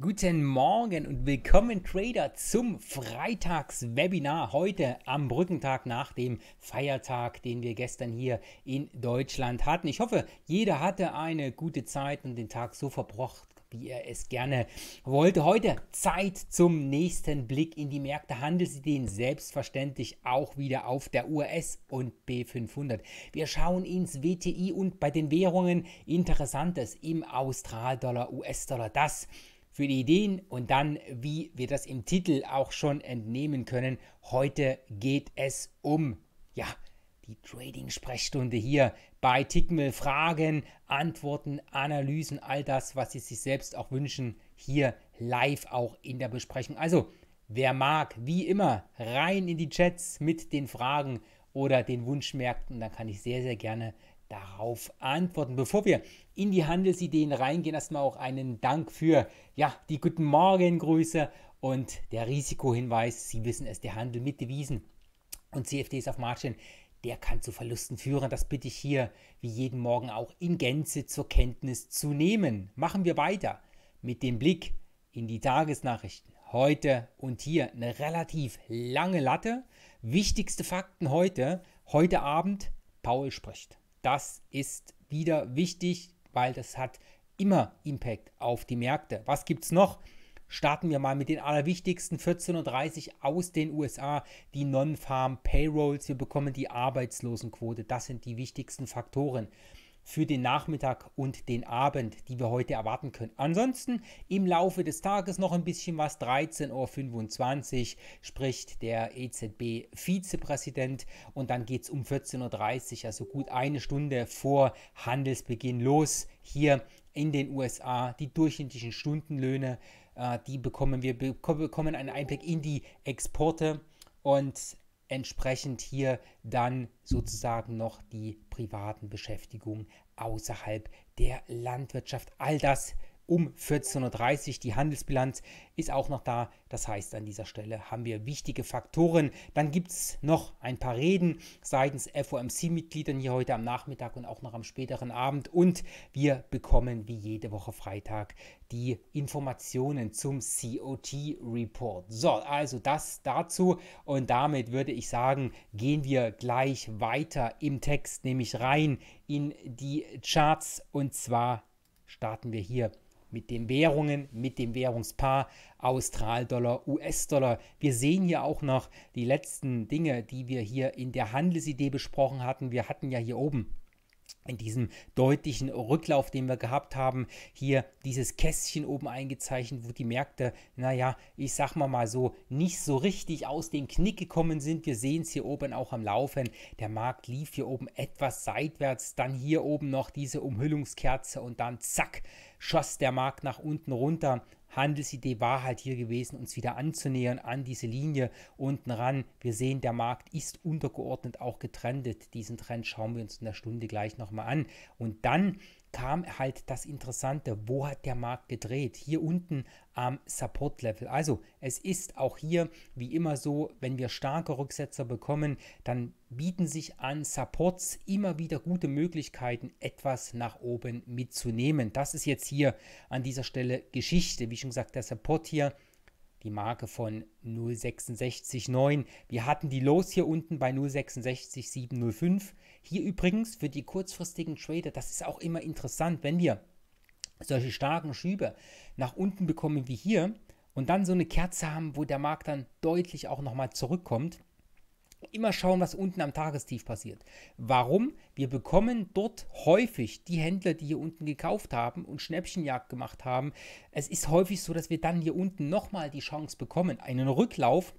Guten Morgen und willkommen Trader zum Freitagswebinar heute am Brückentag nach dem Feiertag, den wir gestern hier in Deutschland hatten. Ich hoffe, jeder hatte eine gute Zeit und den Tag so verbracht, wie er es gerne wollte. Heute Zeit zum nächsten Blick in die Märkte. Handelsideen selbstverständlich auch wieder auf der US und B500. Wir schauen ins WTI und bei den Währungen Interessantes im Austral-Dollar, US-Dollar. Das für die Ideen und dann, wie wir das im Titel auch schon entnehmen können, heute geht es um, ja, die Trading-Sprechstunde hier bei Tickmill. Fragen, Antworten, Analysen, all das, was Sie sich selbst auch wünschen, hier live auch in der Besprechung. Also, wer mag, wie immer, rein in die Chats mit den Fragen oder den Wunschmärkten, dann kann ich sehr, sehr gerne darauf antworten. Bevor wir in die Handelsideen reingehen, erstmal auch einen Dank für ja, die guten Morgengrüße und der Risikohinweis. Sie wissen es, der Handel mit Devisen und CFDs auf Margin, der kann zu Verlusten führen. Das bitte ich hier wie jeden Morgen auch in Gänze zur Kenntnis zu nehmen. Machen wir weiter mit dem Blick in die Tagesnachrichten. Heute und hier eine relativ lange Latte. Wichtigste Fakten heute, heute Abend Paul spricht das ist wieder wichtig, weil das hat immer Impact auf die Märkte. Was gibt es noch? Starten wir mal mit den allerwichtigsten 14.30 Uhr aus den USA, die Non-Farm Payrolls. Wir bekommen die Arbeitslosenquote. Das sind die wichtigsten Faktoren für den Nachmittag und den Abend, die wir heute erwarten können. Ansonsten im Laufe des Tages noch ein bisschen was. 13.25 Uhr spricht der EZB-Vizepräsident und dann geht es um 14.30 Uhr, also gut eine Stunde vor Handelsbeginn los hier in den USA. Die durchschnittlichen Stundenlöhne, äh, die bekommen wir, bekommen einen Einblick in die Exporte. Und entsprechend hier dann sozusagen noch die privaten Beschäftigungen außerhalb der Landwirtschaft. All das um 14.30 Uhr. Die Handelsbilanz ist auch noch da. Das heißt, an dieser Stelle haben wir wichtige Faktoren. Dann gibt es noch ein paar Reden seitens FOMC-Mitgliedern hier heute am Nachmittag und auch noch am späteren Abend. Und wir bekommen wie jede Woche Freitag die Informationen zum COT-Report. So, also das dazu. Und damit würde ich sagen, gehen wir gleich weiter im Text, nämlich rein in die Charts. Und zwar starten wir hier mit den Währungen, mit dem Währungspaar Austral-Dollar, US-Dollar. Wir sehen hier auch noch die letzten Dinge, die wir hier in der Handelsidee besprochen hatten. Wir hatten ja hier oben in diesem deutlichen Rücklauf, den wir gehabt haben, hier dieses Kästchen oben eingezeichnet, wo die Märkte, naja, ich sag mal mal so, nicht so richtig aus dem Knick gekommen sind. Wir sehen es hier oben auch am Laufen. Der Markt lief hier oben etwas seitwärts, dann hier oben noch diese Umhüllungskerze und dann zack, schoss der Markt nach unten runter Handelsidee war halt hier gewesen, uns wieder anzunähern an diese Linie unten ran. Wir sehen, der Markt ist untergeordnet auch getrendet. Diesen Trend schauen wir uns in der Stunde gleich nochmal an. Und dann kam halt das Interessante, wo hat der Markt gedreht? Hier unten am Support-Level. Also es ist auch hier wie immer so, wenn wir starke Rücksetzer bekommen, dann bieten sich an Supports immer wieder gute Möglichkeiten, etwas nach oben mitzunehmen. Das ist jetzt hier an dieser Stelle Geschichte. Wie schon gesagt, der Support hier die Marke von 0,66,9. Wir hatten die Lows hier unten bei 0,66,705. Hier übrigens für die kurzfristigen Trader, das ist auch immer interessant, wenn wir solche starken Schübe nach unten bekommen wie hier und dann so eine Kerze haben, wo der Markt dann deutlich auch nochmal zurückkommt immer schauen, was unten am Tagestief passiert. Warum? Wir bekommen dort häufig die Händler, die hier unten gekauft haben und Schnäppchenjagd gemacht haben. Es ist häufig so, dass wir dann hier unten nochmal die Chance bekommen, einen Rücklauf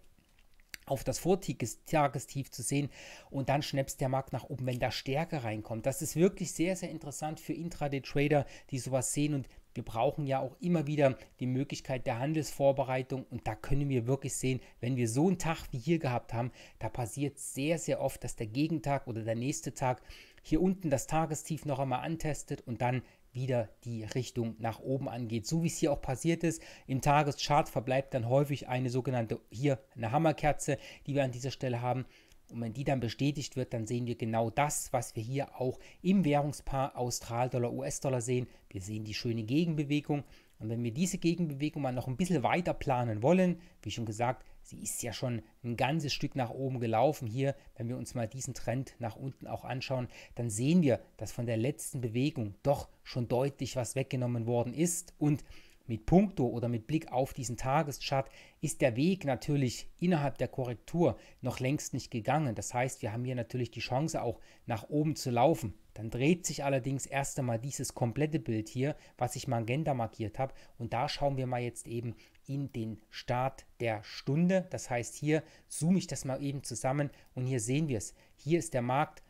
auf das Vortagestief zu sehen und dann schnäppst der Markt nach oben, wenn da Stärke reinkommt. Das ist wirklich sehr, sehr interessant für Intraday-Trader, die sowas sehen und wir brauchen ja auch immer wieder die Möglichkeit der Handelsvorbereitung und da können wir wirklich sehen, wenn wir so einen Tag wie hier gehabt haben, da passiert sehr, sehr oft, dass der Gegentag oder der nächste Tag hier unten das Tagestief noch einmal antestet und dann wieder die Richtung nach oben angeht. So wie es hier auch passiert ist, im Tageschart verbleibt dann häufig eine sogenannte, hier eine Hammerkerze, die wir an dieser Stelle haben. Und wenn die dann bestätigt wird, dann sehen wir genau das, was wir hier auch im Währungspaar Austral-Dollar, US-Dollar sehen. Wir sehen die schöne Gegenbewegung. Und wenn wir diese Gegenbewegung mal noch ein bisschen weiter planen wollen, wie schon gesagt, sie ist ja schon ein ganzes Stück nach oben gelaufen hier. Wenn wir uns mal diesen Trend nach unten auch anschauen, dann sehen wir, dass von der letzten Bewegung doch schon deutlich was weggenommen worden ist. Und mit Punkto oder mit Blick auf diesen Tageschart ist der Weg natürlich innerhalb der Korrektur noch längst nicht gegangen. Das heißt, wir haben hier natürlich die Chance auch nach oben zu laufen. Dann dreht sich allerdings erst einmal dieses komplette Bild hier, was ich Magenta markiert habe. Und da schauen wir mal jetzt eben in den Start der Stunde. Das heißt, hier zoome ich das mal eben zusammen und hier sehen wir es. Hier ist der Markt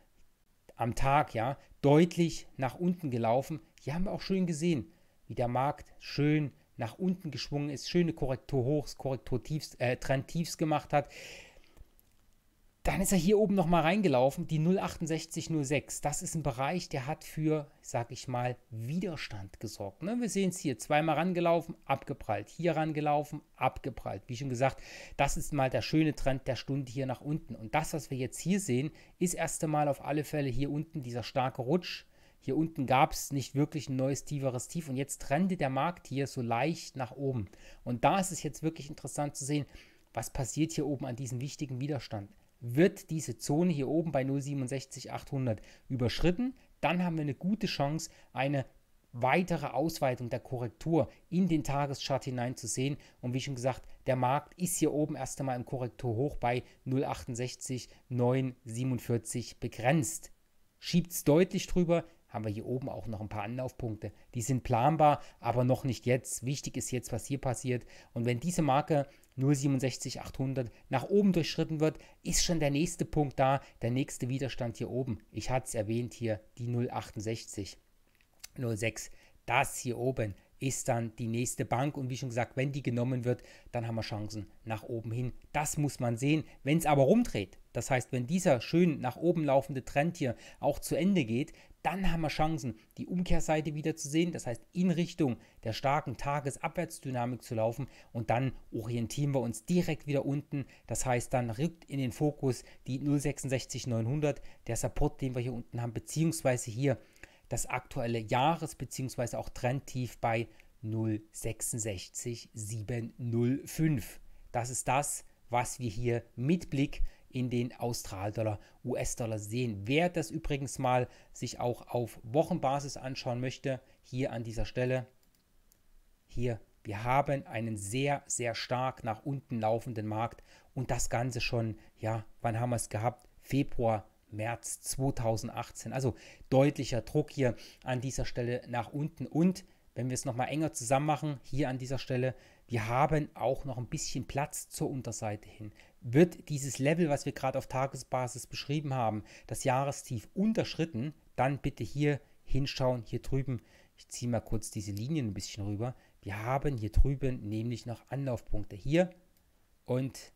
am Tag ja deutlich nach unten gelaufen. Hier haben wir auch schön gesehen, wie der Markt schön nach unten geschwungen ist, schöne Korrektur hochs, Korrektur tiefs, äh, Trend tiefs gemacht hat. Dann ist er hier oben nochmal reingelaufen, die 0,6806. Das ist ein Bereich, der hat für, sag ich mal, Widerstand gesorgt. Ne? Wir sehen es hier, zweimal rangelaufen, abgeprallt. Hier rangelaufen, abgeprallt. Wie schon gesagt, das ist mal der schöne Trend der Stunde hier nach unten. Und das, was wir jetzt hier sehen, ist erst einmal auf alle Fälle hier unten dieser starke Rutsch hier unten gab es nicht wirklich ein neues, tieferes Tief und jetzt trennte der Markt hier so leicht nach oben. Und da ist es jetzt wirklich interessant zu sehen, was passiert hier oben an diesem wichtigen Widerstand. Wird diese Zone hier oben bei 0,67800 überschritten, dann haben wir eine gute Chance, eine weitere Ausweitung der Korrektur in den Tageschart hinein zu sehen. Und wie schon gesagt, der Markt ist hier oben erst einmal im Korrekturhoch bei 0,68947 begrenzt. Schiebt es deutlich drüber, haben wir hier oben auch noch ein paar Anlaufpunkte. Die sind planbar, aber noch nicht jetzt. Wichtig ist jetzt, was hier passiert. Und wenn diese Marke 0,67,800 nach oben durchschritten wird, ist schon der nächste Punkt da, der nächste Widerstand hier oben. Ich hatte es erwähnt hier, die 0,68, 0,6. Das hier oben ist dann die nächste Bank. Und wie schon gesagt, wenn die genommen wird, dann haben wir Chancen nach oben hin. Das muss man sehen. Wenn es aber rumdreht, das heißt, wenn dieser schön nach oben laufende Trend hier auch zu Ende geht, dann haben wir Chancen, die Umkehrseite wieder zu sehen, das heißt in Richtung der starken Tagesabwärtsdynamik zu laufen und dann orientieren wir uns direkt wieder unten, das heißt dann rückt in den Fokus die 066900, der Support, den wir hier unten haben, beziehungsweise hier das aktuelle Jahres- beziehungsweise auch Trendtief bei 066705. Das ist das, was wir hier mit Blick in den Australdollar, US-Dollar sehen. Wer das übrigens mal sich auch auf Wochenbasis anschauen möchte, hier an dieser Stelle, hier, wir haben einen sehr, sehr stark nach unten laufenden Markt und das Ganze schon, ja, wann haben wir es gehabt? Februar März 2018. Also deutlicher Druck hier an dieser Stelle nach unten. Und wenn wir es nochmal enger zusammen machen, hier an dieser Stelle, wir haben auch noch ein bisschen Platz zur Unterseite hin. Wird dieses Level, was wir gerade auf Tagesbasis beschrieben haben, das Jahrestief unterschritten, dann bitte hier hinschauen, hier drüben. Ich ziehe mal kurz diese Linien ein bisschen rüber. Wir haben hier drüben nämlich noch Anlaufpunkte hier und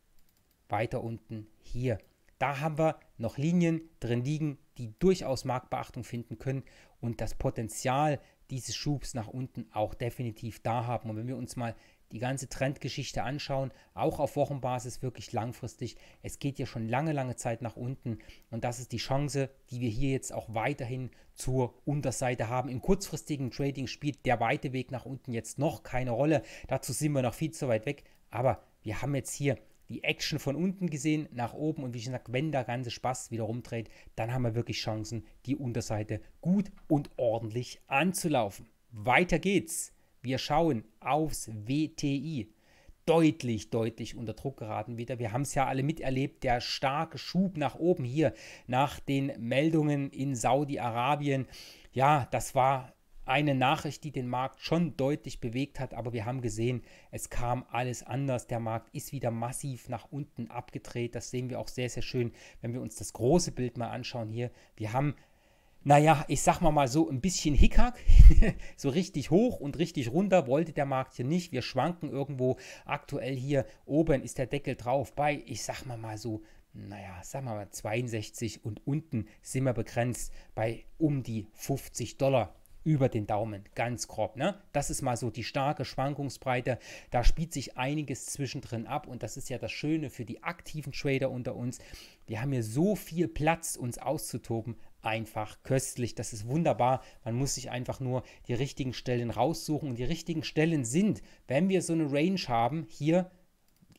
weiter unten hier. Da haben wir noch Linien drin liegen, die durchaus Marktbeachtung finden können und das Potenzial dieses Schubs nach unten auch definitiv da haben. Und wenn wir uns mal die ganze Trendgeschichte anschauen, auch auf Wochenbasis wirklich langfristig. Es geht ja schon lange, lange Zeit nach unten und das ist die Chance, die wir hier jetzt auch weiterhin zur Unterseite haben. Im kurzfristigen Trading spielt der weite Weg nach unten jetzt noch keine Rolle. Dazu sind wir noch viel zu weit weg, aber wir haben jetzt hier die Action von unten gesehen, nach oben und wie gesagt, wenn der ganze Spaß wieder rumdreht, dann haben wir wirklich Chancen, die Unterseite gut und ordentlich anzulaufen. Weiter geht's. Wir schauen aufs WTI. Deutlich, deutlich unter Druck geraten wieder. Wir haben es ja alle miterlebt, der starke Schub nach oben hier nach den Meldungen in Saudi-Arabien. Ja, das war eine Nachricht, die den Markt schon deutlich bewegt hat, aber wir haben gesehen, es kam alles anders. Der Markt ist wieder massiv nach unten abgedreht. Das sehen wir auch sehr, sehr schön, wenn wir uns das große Bild mal anschauen hier. Wir haben naja, ich sag mal mal so ein bisschen Hickhack. so richtig hoch und richtig runter wollte der Markt hier nicht. Wir schwanken irgendwo. Aktuell hier oben ist der Deckel drauf bei, ich sag mal mal so, naja, sag wir mal 62 und unten sind wir begrenzt bei um die 50 Dollar über den Daumen, ganz grob. Ne? Das ist mal so die starke Schwankungsbreite. Da spielt sich einiges zwischendrin ab und das ist ja das Schöne für die aktiven Trader unter uns. Wir haben hier so viel Platz, uns auszutoben, einfach köstlich. Das ist wunderbar. Man muss sich einfach nur die richtigen Stellen raussuchen. Und die richtigen Stellen sind, wenn wir so eine Range haben, hier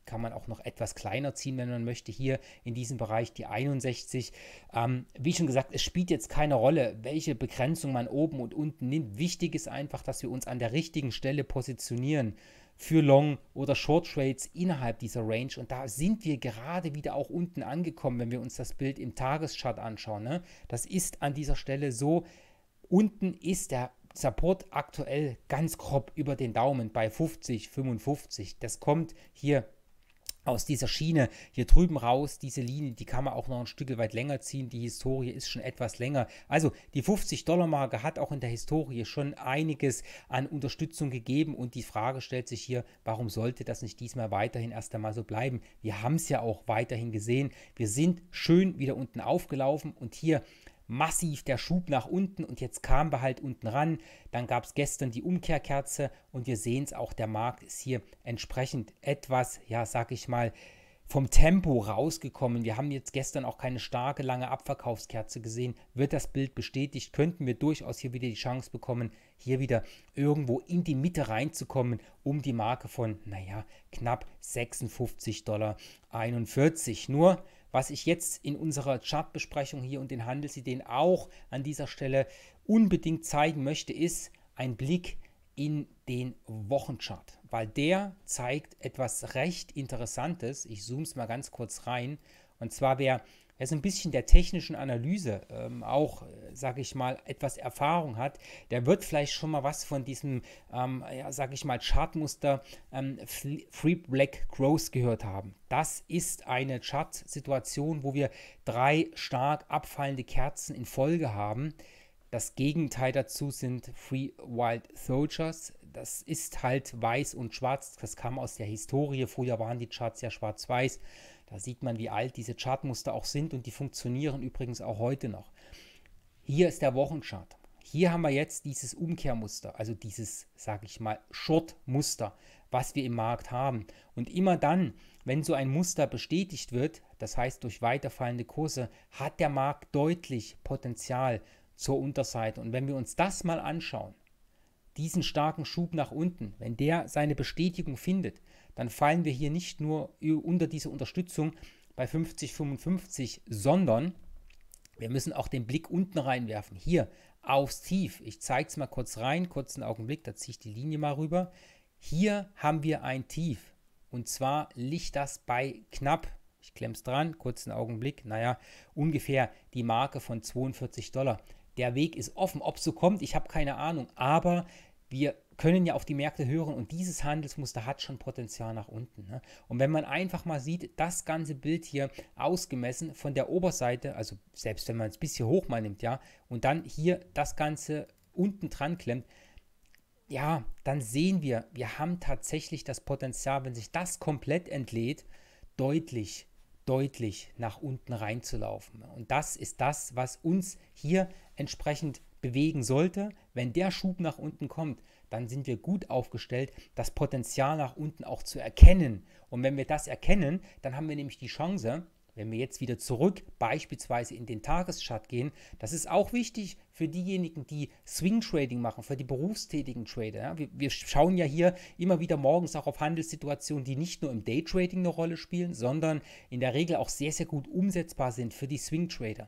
kann man auch noch etwas kleiner ziehen, wenn man möchte, hier in diesem Bereich die 61. Ähm, wie schon gesagt, es spielt jetzt keine Rolle, welche Begrenzung man oben und unten nimmt. Wichtig ist einfach, dass wir uns an der richtigen Stelle positionieren für Long- oder Short-Trades innerhalb dieser Range. Und da sind wir gerade wieder auch unten angekommen, wenn wir uns das Bild im Tageschart anschauen. Ne? Das ist an dieser Stelle so. Unten ist der Support aktuell ganz grob über den Daumen bei 50, 55. Das kommt hier aus dieser Schiene hier drüben raus, diese Linie, die kann man auch noch ein Stück weit länger ziehen. Die Historie ist schon etwas länger. Also die 50-Dollar-Marke hat auch in der Historie schon einiges an Unterstützung gegeben und die Frage stellt sich hier, warum sollte das nicht diesmal weiterhin erst einmal so bleiben? Wir haben es ja auch weiterhin gesehen. Wir sind schön wieder unten aufgelaufen und hier massiv der Schub nach unten und jetzt kamen wir halt unten ran. Dann gab es gestern die Umkehrkerze und wir sehen es auch, der Markt ist hier entsprechend etwas, ja, sag ich mal, vom Tempo rausgekommen. Wir haben jetzt gestern auch keine starke, lange Abverkaufskerze gesehen. Wird das Bild bestätigt, könnten wir durchaus hier wieder die Chance bekommen, hier wieder irgendwo in die Mitte reinzukommen, um die Marke von, naja, knapp 56,41 Dollar. Nur was ich jetzt in unserer Chartbesprechung hier und den Handelsideen auch an dieser Stelle unbedingt zeigen möchte, ist ein Blick in den Wochenchart, weil der zeigt etwas recht Interessantes. Ich zoome es mal ganz kurz rein. Und zwar, wer der so ein bisschen der technischen Analyse ähm, auch, äh, sage ich mal, etwas Erfahrung hat, der wird vielleicht schon mal was von diesem, ähm, ja, sage ich mal, Chartmuster ähm, Free Black Growth gehört haben. Das ist eine Chartsituation, wo wir drei stark abfallende Kerzen in Folge haben. Das Gegenteil dazu sind Free Wild Soldiers. Das ist halt weiß und schwarz. Das kam aus der Historie. Früher waren die Charts ja schwarz-weiß. Da sieht man, wie alt diese Chartmuster auch sind und die funktionieren übrigens auch heute noch. Hier ist der Wochenchart. Hier haben wir jetzt dieses Umkehrmuster, also dieses, sage ich mal, Shortmuster, was wir im Markt haben. Und immer dann, wenn so ein Muster bestätigt wird, das heißt durch weiterfallende Kurse, hat der Markt deutlich Potenzial zur Unterseite. Und wenn wir uns das mal anschauen, diesen starken Schub nach unten, wenn der seine Bestätigung findet, dann fallen wir hier nicht nur unter diese Unterstützung bei 50, 55, sondern wir müssen auch den Blick unten reinwerfen. Hier aufs Tief. Ich zeige es mal kurz rein, kurzen Augenblick, da ziehe ich die Linie mal rüber. Hier haben wir ein Tief. Und zwar liegt das bei knapp, ich klemme es dran, kurzen Augenblick, naja, ungefähr die Marke von 42 Dollar. Der Weg ist offen, ob es so kommt, ich habe keine Ahnung. Aber wir können ja auf die Märkte hören und dieses Handelsmuster hat schon Potenzial nach unten. Ne? Und wenn man einfach mal sieht, das ganze Bild hier ausgemessen von der Oberseite, also selbst wenn man es bis hier hoch mal nimmt, ja, und dann hier das Ganze unten dran klemmt, ja, dann sehen wir, wir haben tatsächlich das Potenzial, wenn sich das komplett entlädt, deutlich, deutlich nach unten reinzulaufen. Und das ist das, was uns hier entsprechend bewegen sollte, wenn der Schub nach unten kommt, dann sind wir gut aufgestellt, das Potenzial nach unten auch zu erkennen. Und wenn wir das erkennen, dann haben wir nämlich die Chance, wenn wir jetzt wieder zurück beispielsweise in den Tageschart gehen, das ist auch wichtig für diejenigen, die Swing Trading machen, für die berufstätigen Trader. Ja. Wir, wir, schauen ja hier immer wieder morgens auch auf Handelssituationen, die nicht nur im Day Trading eine Rolle spielen, sondern in der Regel auch sehr, sehr gut umsetzbar sind für die Swing Trader.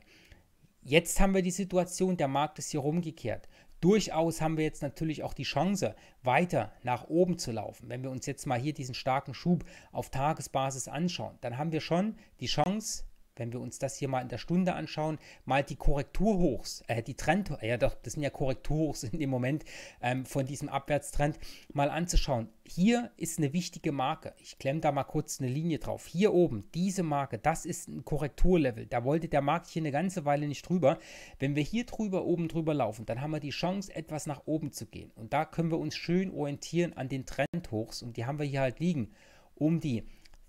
Jetzt haben wir die Situation, der Markt ist hier rumgekehrt. Durchaus haben wir jetzt natürlich auch die Chance, weiter nach oben zu laufen. Wenn wir uns jetzt mal hier diesen starken Schub auf Tagesbasis anschauen, dann haben wir schon die Chance, wenn wir uns das hier mal in der Stunde anschauen, mal die Korrekturhochs, äh, die Trend, äh, ja doch, das sind ja Korrekturhochs in dem Moment ähm, von diesem Abwärtstrend mal anzuschauen. Hier ist eine wichtige Marke. Ich klemme da mal kurz eine Linie drauf. Hier oben, diese Marke, das ist ein Korrekturlevel. Da wollte der Markt hier eine ganze Weile nicht drüber. Wenn wir hier drüber oben drüber laufen, dann haben wir die Chance, etwas nach oben zu gehen. Und da können wir uns schön orientieren an den Trendhochs. Und die haben wir hier halt liegen. Um die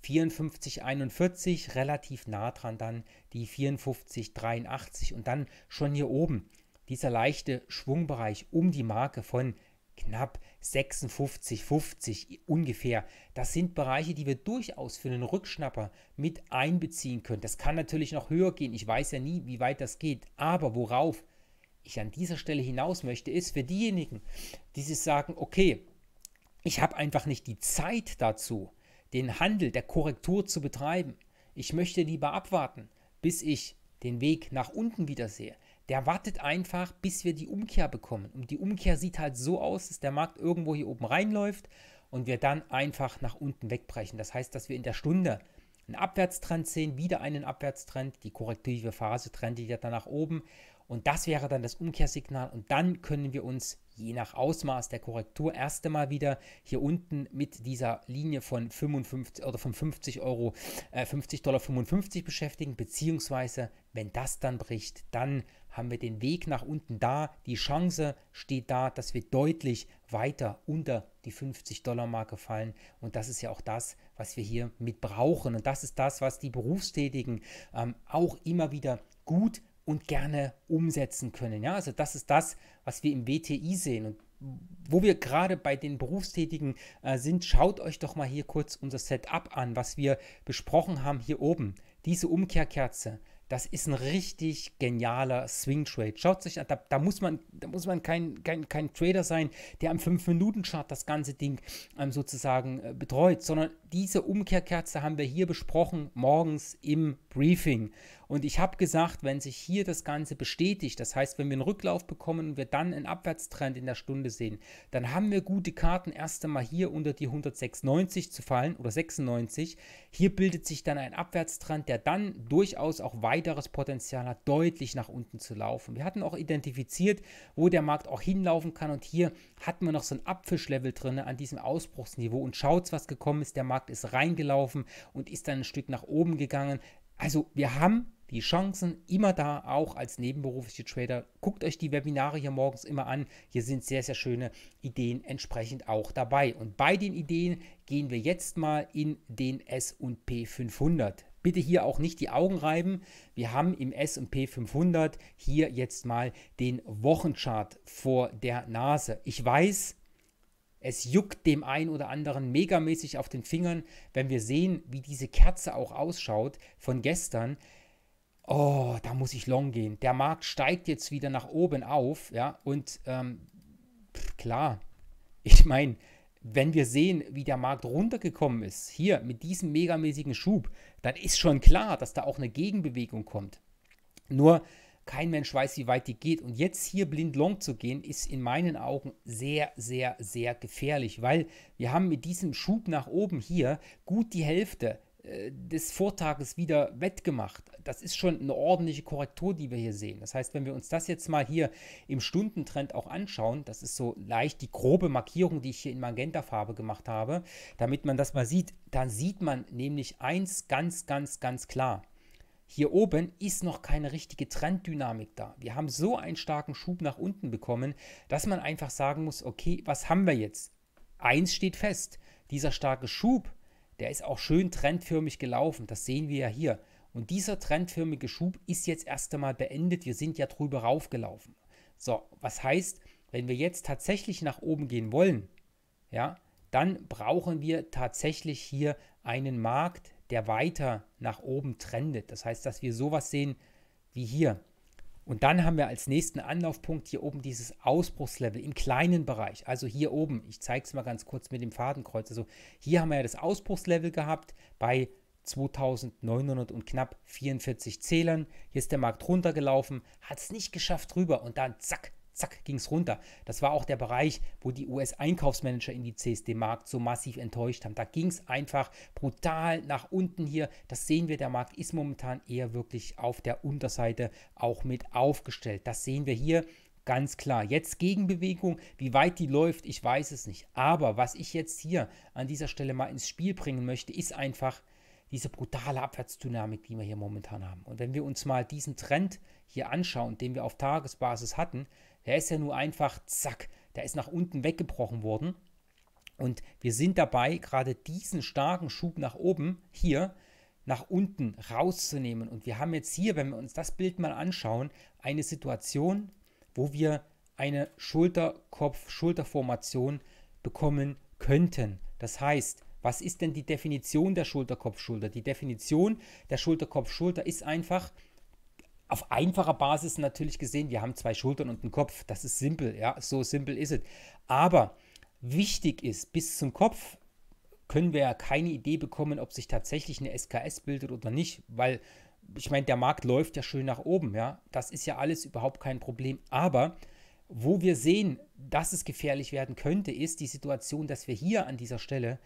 54,41, relativ nah dran dann die 54,83 und dann schon hier oben dieser leichte Schwungbereich um die Marke von knapp 56,50 ungefähr. Das sind Bereiche, die wir durchaus für einen Rückschnapper mit einbeziehen können. Das kann natürlich noch höher gehen. Ich weiß ja nie, wie weit das geht. Aber worauf ich an dieser Stelle hinaus möchte, ist für diejenigen, die sich sagen, okay, ich habe einfach nicht die Zeit dazu, den Handel der Korrektur zu betreiben. Ich möchte lieber abwarten, bis ich den Weg nach unten wieder sehe. Der wartet einfach, bis wir die Umkehr bekommen. Und die Umkehr sieht halt so aus, dass der Markt irgendwo hier oben reinläuft und wir dann einfach nach unten wegbrechen. Das heißt, dass wir in der Stunde einen Abwärtstrend sehen, wieder einen Abwärtstrend, die korrektive Phase trendet ja dann nach oben und das wäre dann das Umkehrsignal und dann können wir uns je nach Ausmaß der Korrektur erst einmal wieder hier unten mit dieser Linie von 55 oder von 50 Euro, äh, 50 Dollar 55 beschäftigen, beziehungsweise wenn das dann bricht, dann haben wir den Weg nach unten da. Die Chance steht da, dass wir deutlich weiter unter die 50 Dollar Marke fallen. Und das ist ja auch das, was wir hier mit brauchen. Und das ist das, was die Berufstätigen ähm, auch immer wieder gut und gerne umsetzen können. Ja, also das ist das, was wir im WTI sehen und wo wir gerade bei den Berufstätigen äh, sind, schaut euch doch mal hier kurz unser Setup an, was wir besprochen haben hier oben. Diese Umkehrkerze, das ist ein richtig genialer Swing Trade. Schaut euch an, da, da, muss man, da muss man kein, kein, kein Trader sein, der am 5-Minuten-Chart das ganze Ding ähm, sozusagen äh, betreut, sondern diese Umkehrkerze haben wir hier besprochen morgens im Briefing. Und ich habe gesagt, wenn sich hier das Ganze bestätigt, das heißt, wenn wir einen Rücklauf bekommen und wir dann einen Abwärtstrend in der Stunde sehen, dann haben wir gute Karten, erst einmal hier unter die 196 zu fallen oder 96. Hier bildet sich dann ein Abwärtstrend, der dann durchaus auch weiteres Potenzial hat, deutlich nach unten zu laufen. Wir hatten auch identifiziert, wo der Markt auch hinlaufen kann und hier hatten wir noch so ein Abfischlevel drin an diesem Ausbruchsniveau und schaut's, was gekommen ist. Der Markt ist reingelaufen und ist dann ein Stück nach oben gegangen. Also wir haben die Chancen immer da, auch als nebenberufliche Trader. Guckt euch die Webinare hier morgens immer an. Hier sind sehr, sehr schöne Ideen entsprechend auch dabei. Und bei den Ideen gehen wir jetzt mal in den SP 500. Bitte hier auch nicht die Augen reiben. Wir haben im SP 500 hier jetzt mal den Wochenchart vor der Nase. Ich weiß, es juckt dem einen oder anderen megamäßig auf den Fingern, wenn wir sehen, wie diese Kerze auch ausschaut von gestern oh, da muss ich long gehen. Der Markt steigt jetzt wieder nach oben auf, ja, und ähm, klar, ich meine, wenn wir sehen, wie der Markt runtergekommen ist, hier mit diesem megamäßigen Schub, dann ist schon klar, dass da auch eine Gegenbewegung kommt. Nur kein Mensch weiß, wie weit die geht. Und jetzt hier blind long zu gehen, ist in meinen Augen sehr, sehr, sehr gefährlich, weil wir haben mit diesem Schub nach oben hier gut die Hälfte äh, des Vortages wieder wettgemacht. Das ist schon eine ordentliche Korrektur, die wir hier sehen. Das heißt, wenn wir uns das jetzt mal hier im Stundentrend auch anschauen, das ist so leicht die grobe Markierung, die ich hier in Magentafarbe gemacht habe, damit man das mal sieht, dann sieht man nämlich eins ganz, ganz, ganz klar. Hier oben ist noch keine richtige Trenddynamik da. Wir haben so einen starken Schub nach unten bekommen, dass man einfach sagen muss, okay, was haben wir jetzt? Eins steht fest, dieser starke Schub der ist auch schön trendförmig gelaufen. Das sehen wir ja hier. Und dieser trendförmige Schub ist jetzt erst einmal beendet. Wir sind ja drüber raufgelaufen. So, was heißt, wenn wir jetzt tatsächlich nach oben gehen wollen, ja, dann brauchen wir tatsächlich hier einen Markt, der weiter nach oben trendet. Das heißt, dass wir sowas sehen wie hier. Und dann haben wir als nächsten Anlaufpunkt hier oben dieses Ausbruchslevel im kleinen Bereich, also hier oben. Ich zeige es mal ganz kurz mit dem Fadenkreuz. Also hier haben wir ja das Ausbruchslevel gehabt bei 2900 und knapp 44 Zählern. Hier ist der Markt runtergelaufen, hat es nicht geschafft rüber und dann zack, zack, ging es runter. Das war auch der Bereich, wo die US-Einkaufsmanager-Indizes den Markt so massiv enttäuscht haben. Da ging es einfach brutal nach unten hier. Das sehen wir, der Markt ist momentan eher wirklich auf der Unterseite auch mit aufgestellt. Das sehen wir hier ganz klar. Jetzt Gegenbewegung, wie weit die läuft, ich weiß es nicht. Aber was ich jetzt hier an dieser Stelle mal ins Spiel bringen möchte, ist einfach diese brutale Abwärtsdynamik, die wir hier momentan haben. Und wenn wir uns mal diesen Trend hier anschauen, den wir auf Tagesbasis hatten, der ist ja nur einfach, zack, der ist nach unten weggebrochen worden. Und wir sind dabei, gerade diesen starken Schub nach oben hier nach unten rauszunehmen. Und wir haben jetzt hier, wenn wir uns das Bild mal anschauen, eine Situation, wo wir eine Schulterkopf-Schulterformation bekommen könnten. Das heißt, was ist denn die Definition der Schulterkopf-Schulter? Die Definition der Schulterkopf-Schulter ist einfach, auf einfacher Basis natürlich gesehen, wir haben zwei Schultern und einen Kopf. Das ist simpel, ja, so simpel ist es. Aber wichtig ist, bis zum Kopf können wir ja keine Idee bekommen, ob sich tatsächlich eine SKS bildet oder nicht, weil ich meine, der Markt läuft ja schön nach oben, ja. Das ist ja alles überhaupt kein Problem. Aber wo wir sehen, dass es gefährlich werden könnte, ist die Situation, dass wir hier an dieser Stelle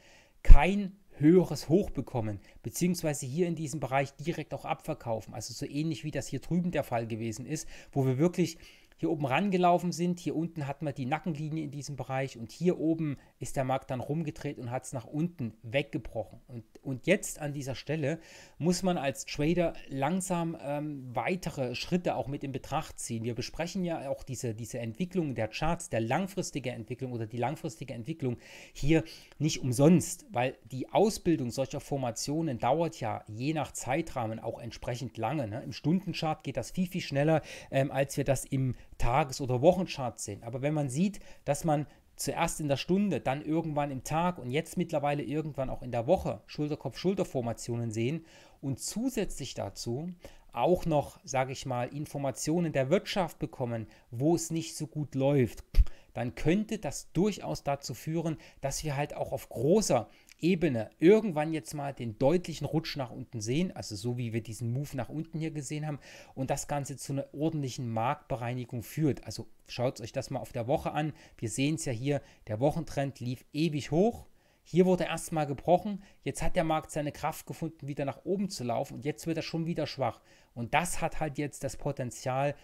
kein höheres Hoch bekommen, beziehungsweise hier in diesem Bereich direkt auch abverkaufen. Also so ähnlich wie das hier drüben der Fall gewesen ist, wo wir wirklich hier oben rangelaufen sind. Hier unten hat man die Nackenlinie in diesem Bereich und hier oben ist der Markt dann rumgedreht und hat es nach unten weggebrochen. Und, und jetzt an dieser Stelle muss man als Trader langsam ähm, weitere Schritte auch mit in Betracht ziehen. Wir besprechen ja auch diese, diese Entwicklung der Charts, der langfristige Entwicklung oder die langfristige Entwicklung hier nicht umsonst, weil die Ausbildung solcher Formationen dauert ja je nach Zeitrahmen auch entsprechend lange. Ne? Im Stundenchart geht das viel, viel schneller, ähm, als wir das im Tages- oder Wochencharts sehen. Aber wenn man sieht, dass man zuerst in der Stunde, dann irgendwann im Tag und jetzt mittlerweile irgendwann auch in der Woche schulterkopf kopf schulter formationen sehen und zusätzlich dazu auch noch, sage ich mal, Informationen der Wirtschaft bekommen, wo es nicht so gut läuft, dann könnte das durchaus dazu führen, dass wir halt auch auf großer Ebene irgendwann jetzt mal den deutlichen Rutsch nach unten sehen, also so wie wir diesen Move nach unten hier gesehen haben, und das Ganze zu einer ordentlichen Marktbereinigung führt. Also schaut euch das mal auf der Woche an. Wir sehen es ja hier, der Wochentrend lief ewig hoch. Hier wurde erstmal gebrochen, jetzt hat der Markt seine Kraft gefunden, wieder nach oben zu laufen und jetzt wird er schon wieder schwach. Und das hat halt jetzt das Potenzial,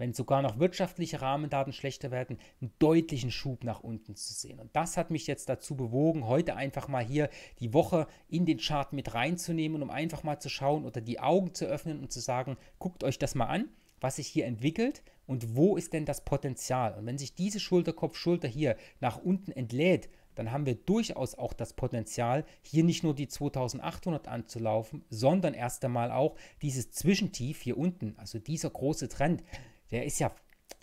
wenn sogar noch wirtschaftliche Rahmendaten schlechter werden, einen deutlichen Schub nach unten zu sehen. Und das hat mich jetzt dazu bewogen, heute einfach mal hier die Woche in den Chart mit reinzunehmen, um einfach mal zu schauen oder die Augen zu öffnen und zu sagen, guckt euch das mal an, was sich hier entwickelt und wo ist denn das Potenzial. Und wenn sich diese Schulterkopf-Schulter hier nach unten entlädt, dann haben wir durchaus auch das Potenzial, hier nicht nur die 2800 anzulaufen, sondern erst einmal auch dieses Zwischentief hier unten, also dieser große Trend, der ist ja,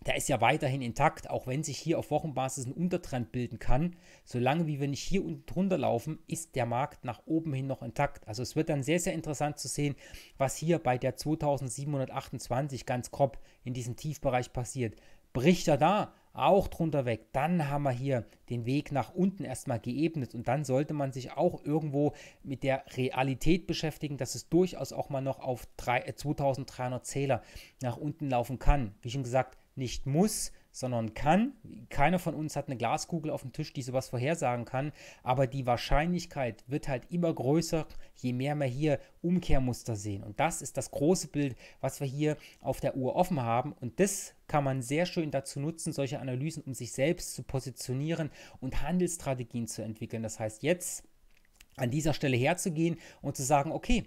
der ist ja weiterhin intakt, auch wenn sich hier auf Wochenbasis ein Untertrend bilden kann. Solange wie wir nicht hier unten drunter laufen, ist der Markt nach oben hin noch intakt. Also es wird dann sehr, sehr interessant zu sehen, was hier bei der 2728 ganz grob in diesem Tiefbereich passiert. Bricht er da auch drunter weg. Dann haben wir hier den Weg nach unten erstmal geebnet und dann sollte man sich auch irgendwo mit der Realität beschäftigen, dass es durchaus auch mal noch auf 3, 2300 äh, Zähler nach unten laufen kann. Wie schon gesagt, nicht muss, sondern kann. Keiner von uns hat eine Glaskugel auf dem Tisch, die sowas vorhersagen kann, aber die Wahrscheinlichkeit wird halt immer größer, je mehr wir hier Umkehrmuster sehen. Und das ist das große Bild, was wir hier auf der Uhr offen haben. Und das kann man sehr schön dazu nutzen, solche Analysen, um sich selbst zu positionieren und Handelsstrategien zu entwickeln. Das heißt, jetzt an dieser Stelle herzugehen und zu sagen, okay,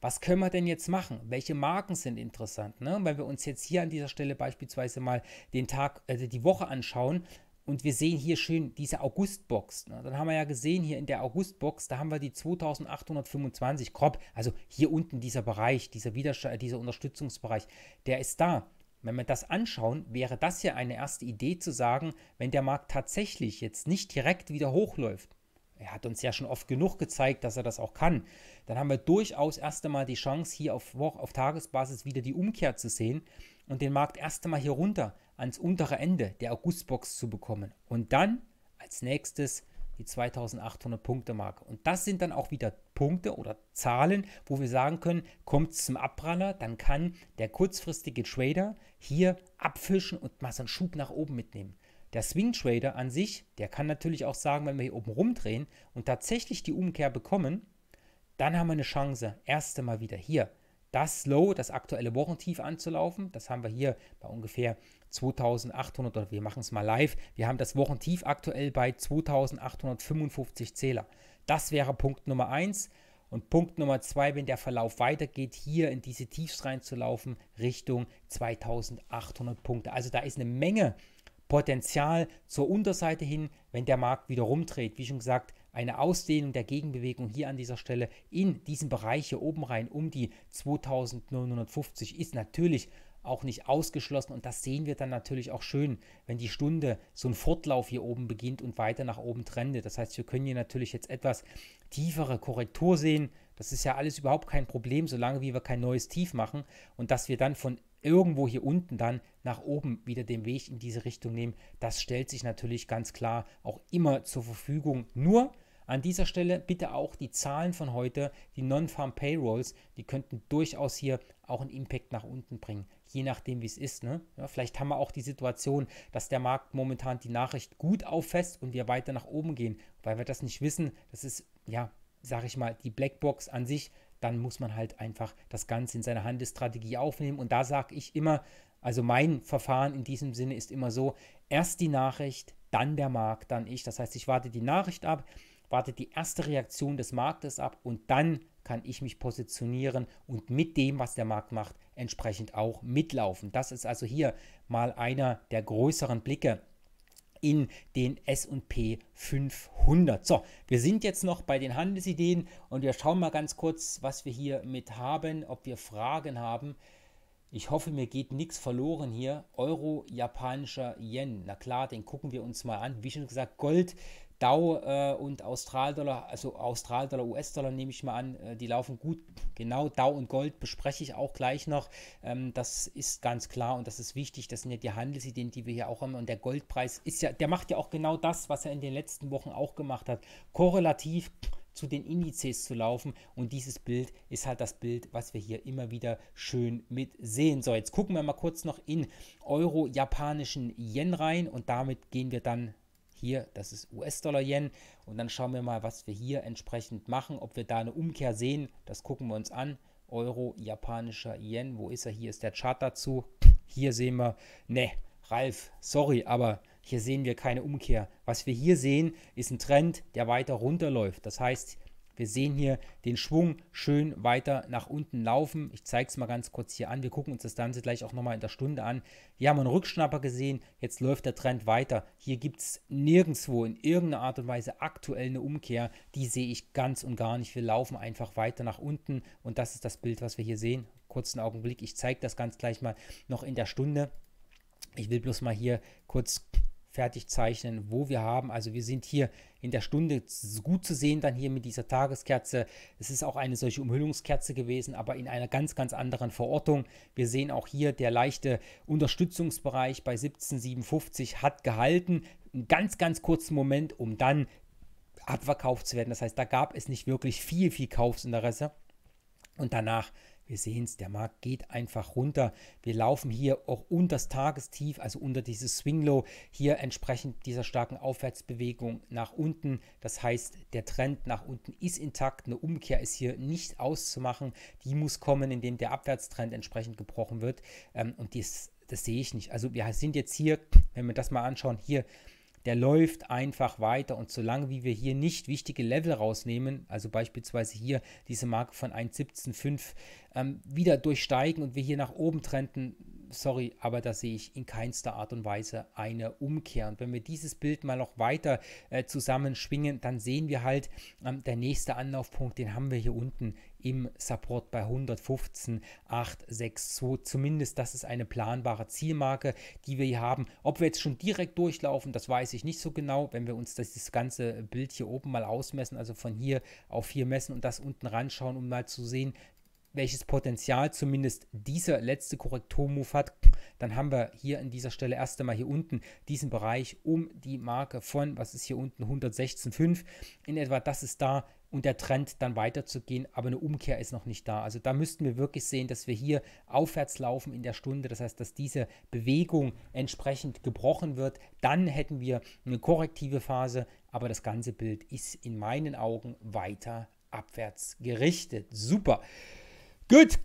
was können wir denn jetzt machen? Welche Marken sind interessant? Ne? Wenn wir uns jetzt hier an dieser Stelle beispielsweise mal den Tag, also die Woche anschauen, und wir sehen hier schön diese Augustbox. Ne? Dann haben wir ja gesehen, hier in der Augustbox, da haben wir die 2825 grob. Also hier unten dieser Bereich, dieser, Widerstand, äh, dieser Unterstützungsbereich, der ist da. Wenn wir das anschauen, wäre das ja eine erste Idee zu sagen, wenn der Markt tatsächlich jetzt nicht direkt wieder hochläuft, er hat uns ja schon oft genug gezeigt, dass er das auch kann, dann haben wir durchaus erst einmal die Chance, hier auf, Woche, auf Tagesbasis wieder die Umkehr zu sehen und den Markt erst einmal hier runter ans untere Ende der Augustbox zu bekommen. Und dann als nächstes die 2800 Punkte Marke. Und das sind dann auch wieder Punkte oder Zahlen, wo wir sagen können, kommt es zum Abpraller, dann kann der kurzfristige Trader hier abfischen und mal so einen Schub nach oben mitnehmen. Der Swing Trader an sich, der kann natürlich auch sagen, wenn wir hier oben rumdrehen und tatsächlich die Umkehr bekommen, dann haben wir eine Chance, erste Mal wieder hier das Low, das aktuelle Wochentief anzulaufen. Das haben wir hier bei ungefähr 2800 oder wir machen es mal live. Wir haben das Wochentief aktuell bei 2855 Zähler. Das wäre Punkt Nummer 1. Und Punkt Nummer 2, wenn der Verlauf weitergeht, hier in diese Tiefs reinzulaufen Richtung 2800 Punkte. Also da ist eine Menge Potenzial zur Unterseite hin, wenn der Markt wieder rumdreht. Wie schon gesagt, eine Ausdehnung der Gegenbewegung hier an dieser Stelle in diesen Bereich hier oben rein um die 2950 ist natürlich auch nicht ausgeschlossen und das sehen wir dann natürlich auch schön, wenn die Stunde so ein Fortlauf hier oben beginnt und weiter nach oben trendet. Das heißt, wir können hier natürlich jetzt etwas tiefere Korrektur sehen. Das ist ja alles überhaupt kein Problem, solange wir kein neues Tief machen und dass wir dann von irgendwo hier unten dann nach oben wieder den Weg in diese Richtung nehmen. Das stellt sich natürlich ganz klar auch immer zur Verfügung. Nur an dieser Stelle bitte auch die Zahlen von heute, die Non-Farm Payrolls, die könnten durchaus hier auch einen Impact nach unten bringen, je nachdem, wie es ist. Ne? Ja, vielleicht haben wir auch die Situation, dass der Markt momentan die Nachricht gut auffasst und wir weiter nach oben gehen, weil wir das nicht wissen. Das ist, ja, sage ich mal, die Blackbox an sich dann muss man halt einfach das Ganze in seine Handelsstrategie aufnehmen. Und da sage ich immer, also mein Verfahren in diesem Sinne ist immer so, erst die Nachricht, dann der Markt, dann ich. Das heißt, ich warte die Nachricht ab, warte die erste Reaktion des Marktes ab und dann kann ich mich positionieren und mit dem, was der Markt macht, entsprechend auch mitlaufen. Das ist also hier mal einer der größeren Blicke in den S&P 500. So, wir sind jetzt noch bei den Handelsideen und wir schauen mal ganz kurz, was wir hier mit haben, ob wir Fragen haben. Ich hoffe, mir geht nichts verloren hier. Euro, japanischer Yen. Na klar, den gucken wir uns mal an. Wie schon gesagt, Gold Dow äh, und Australdollar, also Australdollar, US-Dollar nehme ich mal an, äh, die laufen gut. Genau, Dow und Gold bespreche ich auch gleich noch. Ähm, das ist ganz klar und das ist wichtig. Das sind ja die Handelsideen, die wir hier auch haben. Und der Goldpreis ist ja, der macht ja auch genau das, was er in den letzten Wochen auch gemacht hat. Korrelativ zu den Indizes zu laufen. Und dieses Bild ist halt das Bild, was wir hier immer wieder schön mit sehen. So, jetzt gucken wir mal kurz noch in euro-japanischen Yen rein und damit gehen wir dann hier, das ist US-Dollar-Yen. Und dann schauen wir mal, was wir hier entsprechend machen, ob wir da eine Umkehr sehen. Das gucken wir uns an. Euro, japanischer Yen, wo ist er? Hier ist der Chart dazu. Hier sehen wir, ne, Ralf, sorry, aber hier sehen wir keine Umkehr. Was wir hier sehen, ist ein Trend, der weiter runterläuft. Das heißt, wir sehen hier den Schwung schön weiter nach unten laufen. Ich zeige es mal ganz kurz hier an. Wir gucken uns das Ganze gleich auch nochmal in der Stunde an. Hier haben wir einen Rückschnapper gesehen. Jetzt läuft der Trend weiter. Hier gibt es nirgendwo in irgendeiner Art und Weise aktuell eine Umkehr. Die sehe ich ganz und gar nicht. Wir laufen einfach weiter nach unten. Und das ist das Bild, was wir hier sehen. Kurzen Augenblick. Ich zeige das ganz gleich mal noch in der Stunde. Ich will bloß mal hier kurz fertig zeichnen, wo wir haben. Also wir sind hier in der Stunde gut zu sehen, dann hier mit dieser Tageskerze. Es ist auch eine solche Umhüllungskerze gewesen, aber in einer ganz, ganz anderen Verortung. Wir sehen auch hier, der leichte Unterstützungsbereich bei 17,57 hat gehalten. Einen ganz, ganz kurzen Moment, um dann abverkauft zu werden. Das heißt, da gab es nicht wirklich viel, viel Kaufsinteresse. Und danach wir sehen es, der Markt geht einfach runter. Wir laufen hier auch unter das Tagestief, also unter dieses Swing Low, hier entsprechend dieser starken Aufwärtsbewegung nach unten. Das heißt, der Trend nach unten ist intakt. Eine Umkehr ist hier nicht auszumachen. Die muss kommen, indem der Abwärtstrend entsprechend gebrochen wird. Ähm, und dies, das sehe ich nicht. Also wir sind jetzt hier, wenn wir das mal anschauen, hier der läuft einfach weiter. Und solange wie wir hier nicht wichtige Level rausnehmen, also beispielsweise hier diese Marke von 1,17,5 ähm, wieder durchsteigen und wir hier nach oben trenden, sorry, aber da sehe ich in keinster Art und Weise eine Umkehr. Und wenn wir dieses Bild mal noch weiter äh, zusammenschwingen, dann sehen wir halt, ähm, der nächste Anlaufpunkt, den haben wir hier unten im Support bei 115,862. Zumindest das ist eine planbare Zielmarke, die wir hier haben. Ob wir jetzt schon direkt durchlaufen, das weiß ich nicht so genau. Wenn wir uns das, das ganze Bild hier oben mal ausmessen, also von hier auf hier messen und das unten ranschauen, um mal zu sehen, welches Potenzial zumindest dieser letzte Korrekturmove hat, dann haben wir hier an dieser Stelle erst einmal hier unten diesen Bereich um die Marke von, was ist hier unten, 116,5 in etwa, das ist da und der Trend dann weiterzugehen, aber eine Umkehr ist noch nicht da. Also da müssten wir wirklich sehen, dass wir hier aufwärts laufen in der Stunde, das heißt, dass diese Bewegung entsprechend gebrochen wird, dann hätten wir eine korrektive Phase, aber das ganze Bild ist in meinen Augen weiter abwärts gerichtet. Super. Good.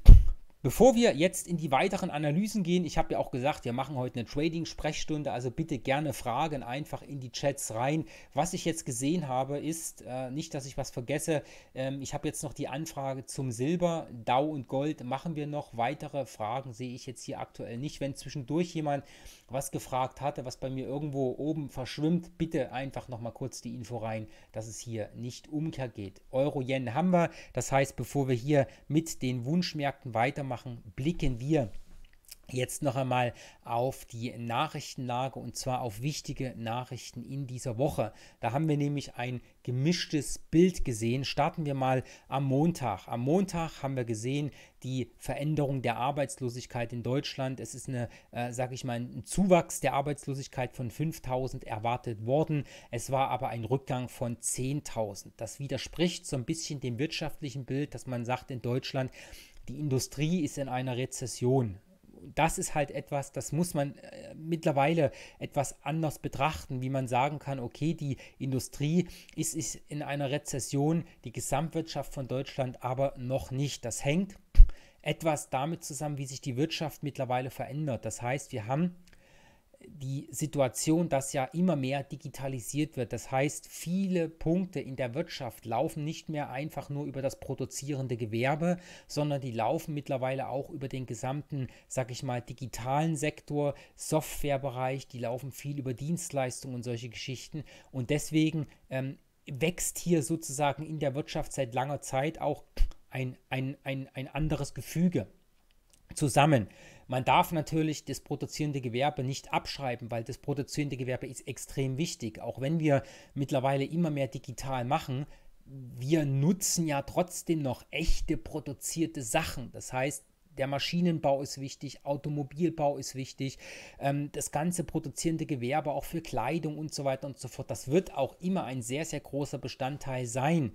Bevor wir jetzt in die weiteren Analysen gehen, ich habe ja auch gesagt, wir machen heute eine Trading-Sprechstunde, also bitte gerne Fragen einfach in die Chats rein. Was ich jetzt gesehen habe, ist, äh, nicht, dass ich was vergesse, ähm, ich habe jetzt noch die Anfrage zum Silber, Dau und Gold machen wir noch. Weitere Fragen sehe ich jetzt hier aktuell nicht. Wenn zwischendurch jemand was gefragt hatte, was bei mir irgendwo oben verschwimmt, bitte einfach nochmal kurz die Info rein, dass es hier nicht umkehr geht. Euro-Yen haben wir, das heißt, bevor wir hier mit den Wunschmärkten weitermachen, machen, blicken wir Jetzt noch einmal auf die Nachrichtenlage und zwar auf wichtige Nachrichten in dieser Woche. Da haben wir nämlich ein gemischtes Bild gesehen. Starten wir mal am Montag. Am Montag haben wir gesehen die Veränderung der Arbeitslosigkeit in Deutschland. Es ist eine, äh, sag ich mal, ein Zuwachs der Arbeitslosigkeit von 5000 erwartet worden. Es war aber ein Rückgang von 10.000. Das widerspricht so ein bisschen dem wirtschaftlichen Bild, dass man sagt in Deutschland, die Industrie ist in einer Rezession. Das ist halt etwas, das muss man äh, mittlerweile etwas anders betrachten, wie man sagen kann, okay, die Industrie ist, ist in einer Rezession, die Gesamtwirtschaft von Deutschland aber noch nicht. Das hängt etwas damit zusammen, wie sich die Wirtschaft mittlerweile verändert. Das heißt, wir haben die Situation, dass ja immer mehr digitalisiert wird. Das heißt, viele Punkte in der Wirtschaft laufen nicht mehr einfach nur über das produzierende Gewerbe, sondern die laufen mittlerweile auch über den gesamten, sag ich mal, digitalen Sektor, Softwarebereich, die laufen viel über Dienstleistungen und solche Geschichten. Und deswegen ähm, wächst hier sozusagen in der Wirtschaft seit langer Zeit auch ein, ein, ein, ein anderes Gefüge zusammen. Man darf natürlich das produzierende Gewerbe nicht abschreiben, weil das produzierende Gewerbe ist extrem wichtig. Auch wenn wir mittlerweile immer mehr digital machen, wir nutzen ja trotzdem noch echte produzierte Sachen. Das heißt, der Maschinenbau ist wichtig, Automobilbau ist wichtig, ähm, das ganze produzierende Gewerbe auch für Kleidung und so weiter und so fort. Das wird auch immer ein sehr, sehr großer Bestandteil sein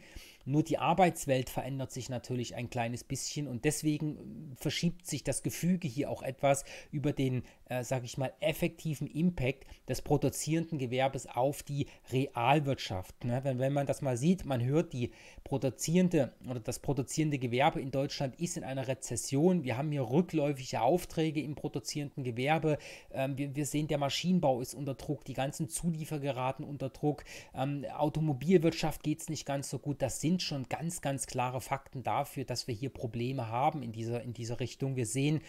nur die Arbeitswelt verändert sich natürlich ein kleines bisschen und deswegen ähm, verschiebt sich das Gefüge hier auch etwas über den, äh, sage ich mal, effektiven Impact des produzierenden Gewerbes auf die Realwirtschaft. Ne? Wenn, wenn man das mal sieht, man hört, die produzierende oder das produzierende Gewerbe in Deutschland ist in einer Rezession. Wir haben hier rückläufige Aufträge im produzierenden Gewerbe. Ähm, wir, wir, sehen, der Maschinenbau ist unter Druck, die ganzen Zuliefer geraten unter Druck, ähm, Automobilwirtschaft geht es nicht ganz so gut. Das sind sind schon ganz, ganz klare Fakten dafür, dass wir hier Probleme haben in dieser, in dieser Richtung. Wir sehen,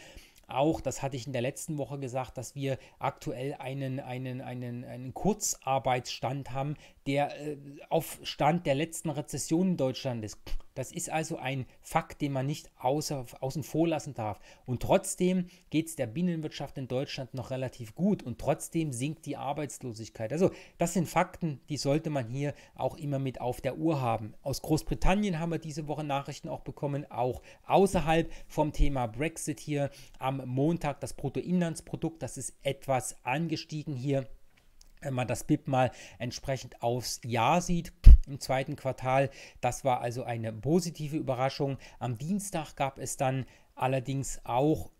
auch, das hatte ich in der letzten Woche gesagt, dass wir aktuell einen, einen, einen, einen Kurzarbeitsstand haben, der äh, auf Stand der letzten Rezession in Deutschland ist. Das ist also ein Fakt, den man nicht außer, außen vor lassen darf. Und trotzdem geht es der Binnenwirtschaft in Deutschland noch relativ gut und trotzdem sinkt die Arbeitslosigkeit. Also das sind Fakten, die sollte man hier auch immer mit auf der Uhr haben. Aus Großbritannien haben wir diese Woche Nachrichten auch bekommen, auch außerhalb vom Thema Brexit hier am Montag das Bruttoinlandsprodukt, das ist etwas angestiegen hier wenn man das BIP mal entsprechend aufs Jahr sieht im zweiten Quartal. Das war also eine positive Überraschung. Am Dienstag gab es dann allerdings auch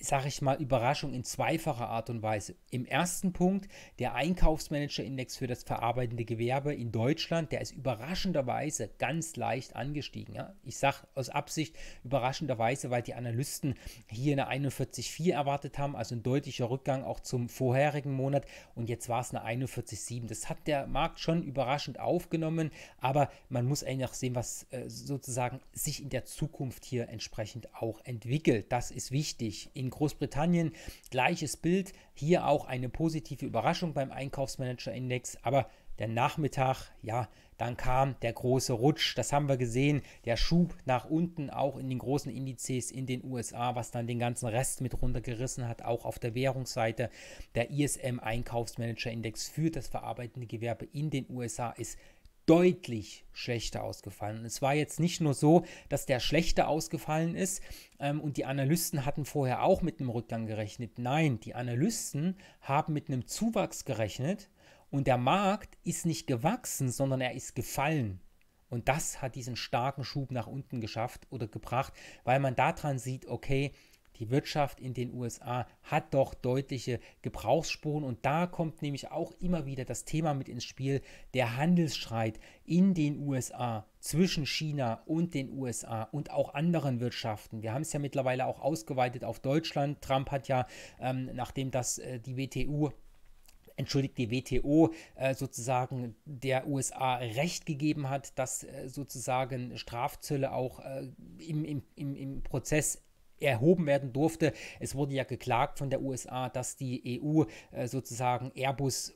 sage ich mal, Überraschung in zweifacher Art und Weise. Im ersten Punkt, der Einkaufsmanager-Index für das verarbeitende Gewerbe in Deutschland, der ist überraschenderweise ganz leicht angestiegen. Ja? Ich sage aus Absicht überraschenderweise, weil die Analysten hier eine 41,4 erwartet haben, also ein deutlicher Rückgang auch zum vorherigen Monat und jetzt war es eine 41,7. Das hat der Markt schon überraschend aufgenommen, aber man muss eigentlich auch sehen, was äh, sozusagen sich in der Zukunft hier entsprechend auch entwickelt. Das ist wichtig. In in Großbritannien gleiches Bild. Hier auch eine positive Überraschung beim Einkaufsmanager-Index, aber der Nachmittag, ja, dann kam der große Rutsch, das haben wir gesehen, der Schub nach unten auch in den großen Indizes in den USA, was dann den ganzen Rest mit runtergerissen hat, auch auf der Währungsseite. Der ISM Einkaufsmanager Index für das verarbeitende Gewerbe in den USA ist deutlich schlechter ausgefallen. es war jetzt nicht nur so, dass der schlechter ausgefallen ist ähm, und die Analysten hatten vorher auch mit einem Rückgang gerechnet. Nein, die Analysten haben mit einem Zuwachs gerechnet und der Markt ist nicht gewachsen, sondern er ist gefallen. Und das hat diesen starken Schub nach unten geschafft oder gebracht, weil man daran sieht, okay, die Wirtschaft in den USA hat doch deutliche Gebrauchsspuren und da kommt nämlich auch immer wieder das Thema mit ins Spiel, der Handelsstreit in den USA zwischen China und den USA und auch anderen Wirtschaften. Wir haben es ja mittlerweile auch ausgeweitet auf Deutschland. Trump hat ja, ähm, nachdem das äh, die WTU entschuldigt, die WTO äh, sozusagen der USA Recht gegeben hat, dass äh, sozusagen Strafzölle auch äh, im, im, im Prozess erhoben werden durfte. Es wurde ja geklagt von der USA, dass die EU äh, sozusagen Airbus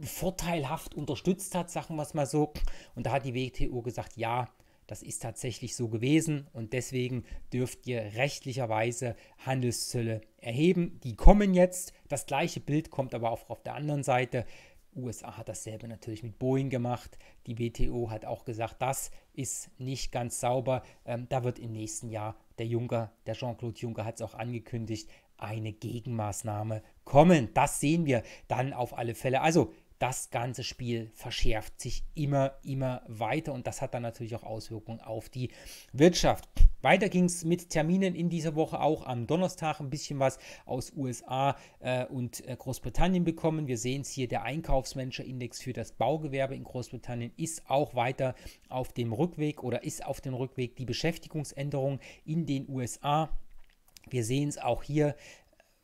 vorteilhaft unterstützt hat, sagen wir es mal so. Und da hat die WTO gesagt, ja, das ist tatsächlich so gewesen und deswegen dürft ihr rechtlicherweise Handelszölle erheben. Die kommen jetzt. Das gleiche Bild kommt aber auch auf der anderen Seite. USA hat dasselbe natürlich mit Boeing gemacht. Die WTO hat auch gesagt, das ist nicht ganz sauber. Ähm, da wird im nächsten Jahr der Juncker, der Jean-Claude Juncker hat es auch angekündigt, eine Gegenmaßnahme kommen. Das sehen wir dann auf alle Fälle. Also das ganze Spiel verschärft sich immer, immer weiter und das hat dann natürlich auch Auswirkungen auf die Wirtschaft. Weiter ging es mit Terminen in dieser Woche auch am Donnerstag ein bisschen was aus USA äh, und äh, Großbritannien bekommen. Wir sehen es hier, der Einkaufsmanager-Index für das Baugewerbe in Großbritannien ist auch weiter auf dem Rückweg oder ist auf dem Rückweg die Beschäftigungsänderung in den USA. Wir sehen es auch hier,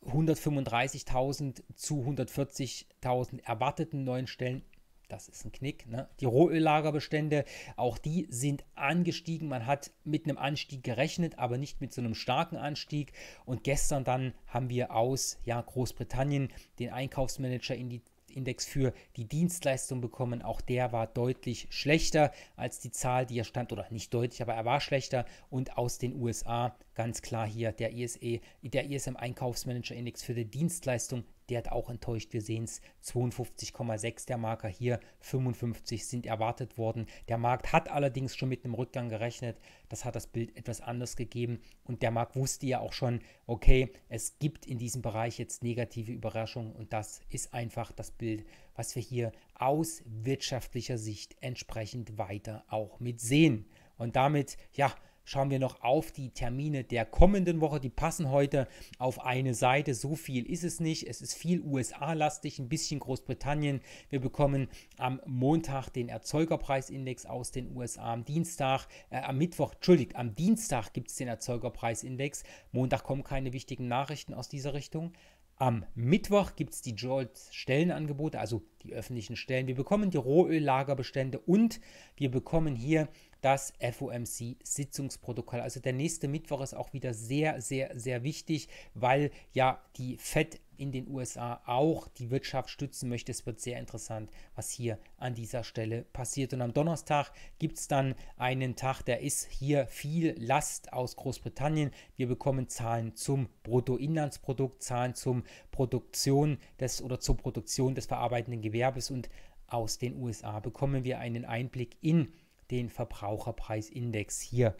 135.000 zu 140.000 erwarteten neuen Stellen das ist ein Knick. Ne? Die Rohöllagerbestände, auch die sind angestiegen. Man hat mit einem Anstieg gerechnet, aber nicht mit so einem starken Anstieg. Und gestern dann haben wir aus ja, Großbritannien den Einkaufsmanager-Index für die Dienstleistung bekommen. Auch der war deutlich schlechter als die Zahl, die er stand, oder nicht deutlich, aber er war schlechter. Und aus den USA ganz klar hier der, ISE, e, der ISM e Einkaufsmanager-Index für die Dienstleistung der hat auch enttäuscht. Wir sehen es, 52,6 der Marker hier, 55 sind erwartet worden. Der Markt hat allerdings schon mit einem Rückgang gerechnet. Das hat das Bild etwas anders gegeben. Und der Markt wusste ja auch schon, okay, es gibt in diesem Bereich jetzt negative Überraschungen. Und das ist einfach das Bild, was wir hier aus wirtschaftlicher Sicht entsprechend weiter auch mit sehen. Und damit, ja, schauen wir noch auf die Termine der kommenden Woche. Die passen heute auf eine Seite. So viel ist es nicht. Es ist viel USA-lastig, ein bisschen Großbritannien. Wir bekommen am Montag den Erzeugerpreisindex aus den USA. Am Dienstag, äh, am Mittwoch, Entschuldigt, am Dienstag gibt es den Erzeugerpreisindex. Montag kommen keine wichtigen Nachrichten aus dieser Richtung. Am Mittwoch gibt es die Jolt-Stellenangebote, also die öffentlichen Stellen. Wir bekommen die Rohöllagerbestände und wir bekommen hier das FOMC-Sitzungsprotokoll. Also der nächste Mittwoch ist auch wieder sehr, sehr, sehr wichtig, weil ja die FED in den USA auch die Wirtschaft stützen möchte. Es wird sehr interessant, was hier an dieser Stelle passiert. Und am Donnerstag gibt es dann einen Tag, der ist hier viel Last aus Großbritannien. Wir bekommen Zahlen zum Bruttoinlandsprodukt, Zahlen zum Produktion des oder zur Produktion des verarbeitenden Gewerbes und aus den USA bekommen wir einen Einblick in die den Verbraucherpreisindex hier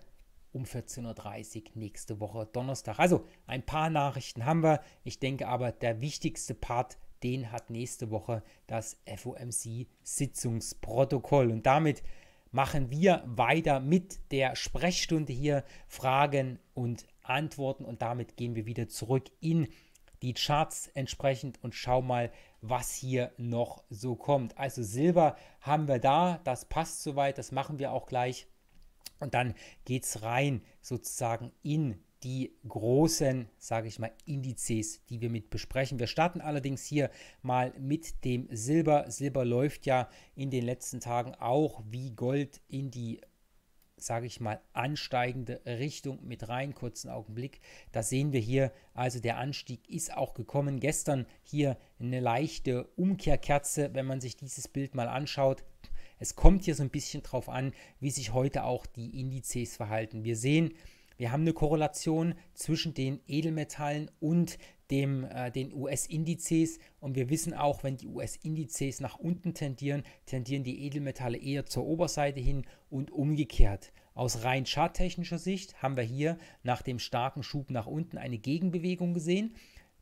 um 14.30 Uhr nächste Woche Donnerstag. Also ein paar Nachrichten haben wir. Ich denke aber, der wichtigste Part, den hat nächste Woche das FOMC-Sitzungsprotokoll. Und damit machen wir weiter mit der Sprechstunde hier. Fragen und Antworten. Und damit gehen wir wieder zurück in die die Charts entsprechend und schau mal, was hier noch so kommt. Also Silber haben wir da, das passt soweit, das machen wir auch gleich. Und dann geht es rein sozusagen in die großen, sage ich mal, Indizes, die wir mit besprechen. Wir starten allerdings hier mal mit dem Silber. Silber läuft ja in den letzten Tagen auch wie Gold in die sage ich mal, ansteigende Richtung mit rein. Kurzen Augenblick. Da sehen wir hier. Also der Anstieg ist auch gekommen. Gestern hier eine leichte Umkehrkerze, wenn man sich dieses Bild mal anschaut. Es kommt hier so ein bisschen drauf an, wie sich heute auch die Indizes verhalten. Wir sehen, wir haben eine Korrelation zwischen den Edelmetallen und dem, äh, den US-Indizes. Und wir wissen auch, wenn die US-Indizes nach unten tendieren, tendieren die Edelmetalle eher zur Oberseite hin und umgekehrt. Aus rein charttechnischer Sicht haben wir hier nach dem starken Schub nach unten eine Gegenbewegung gesehen.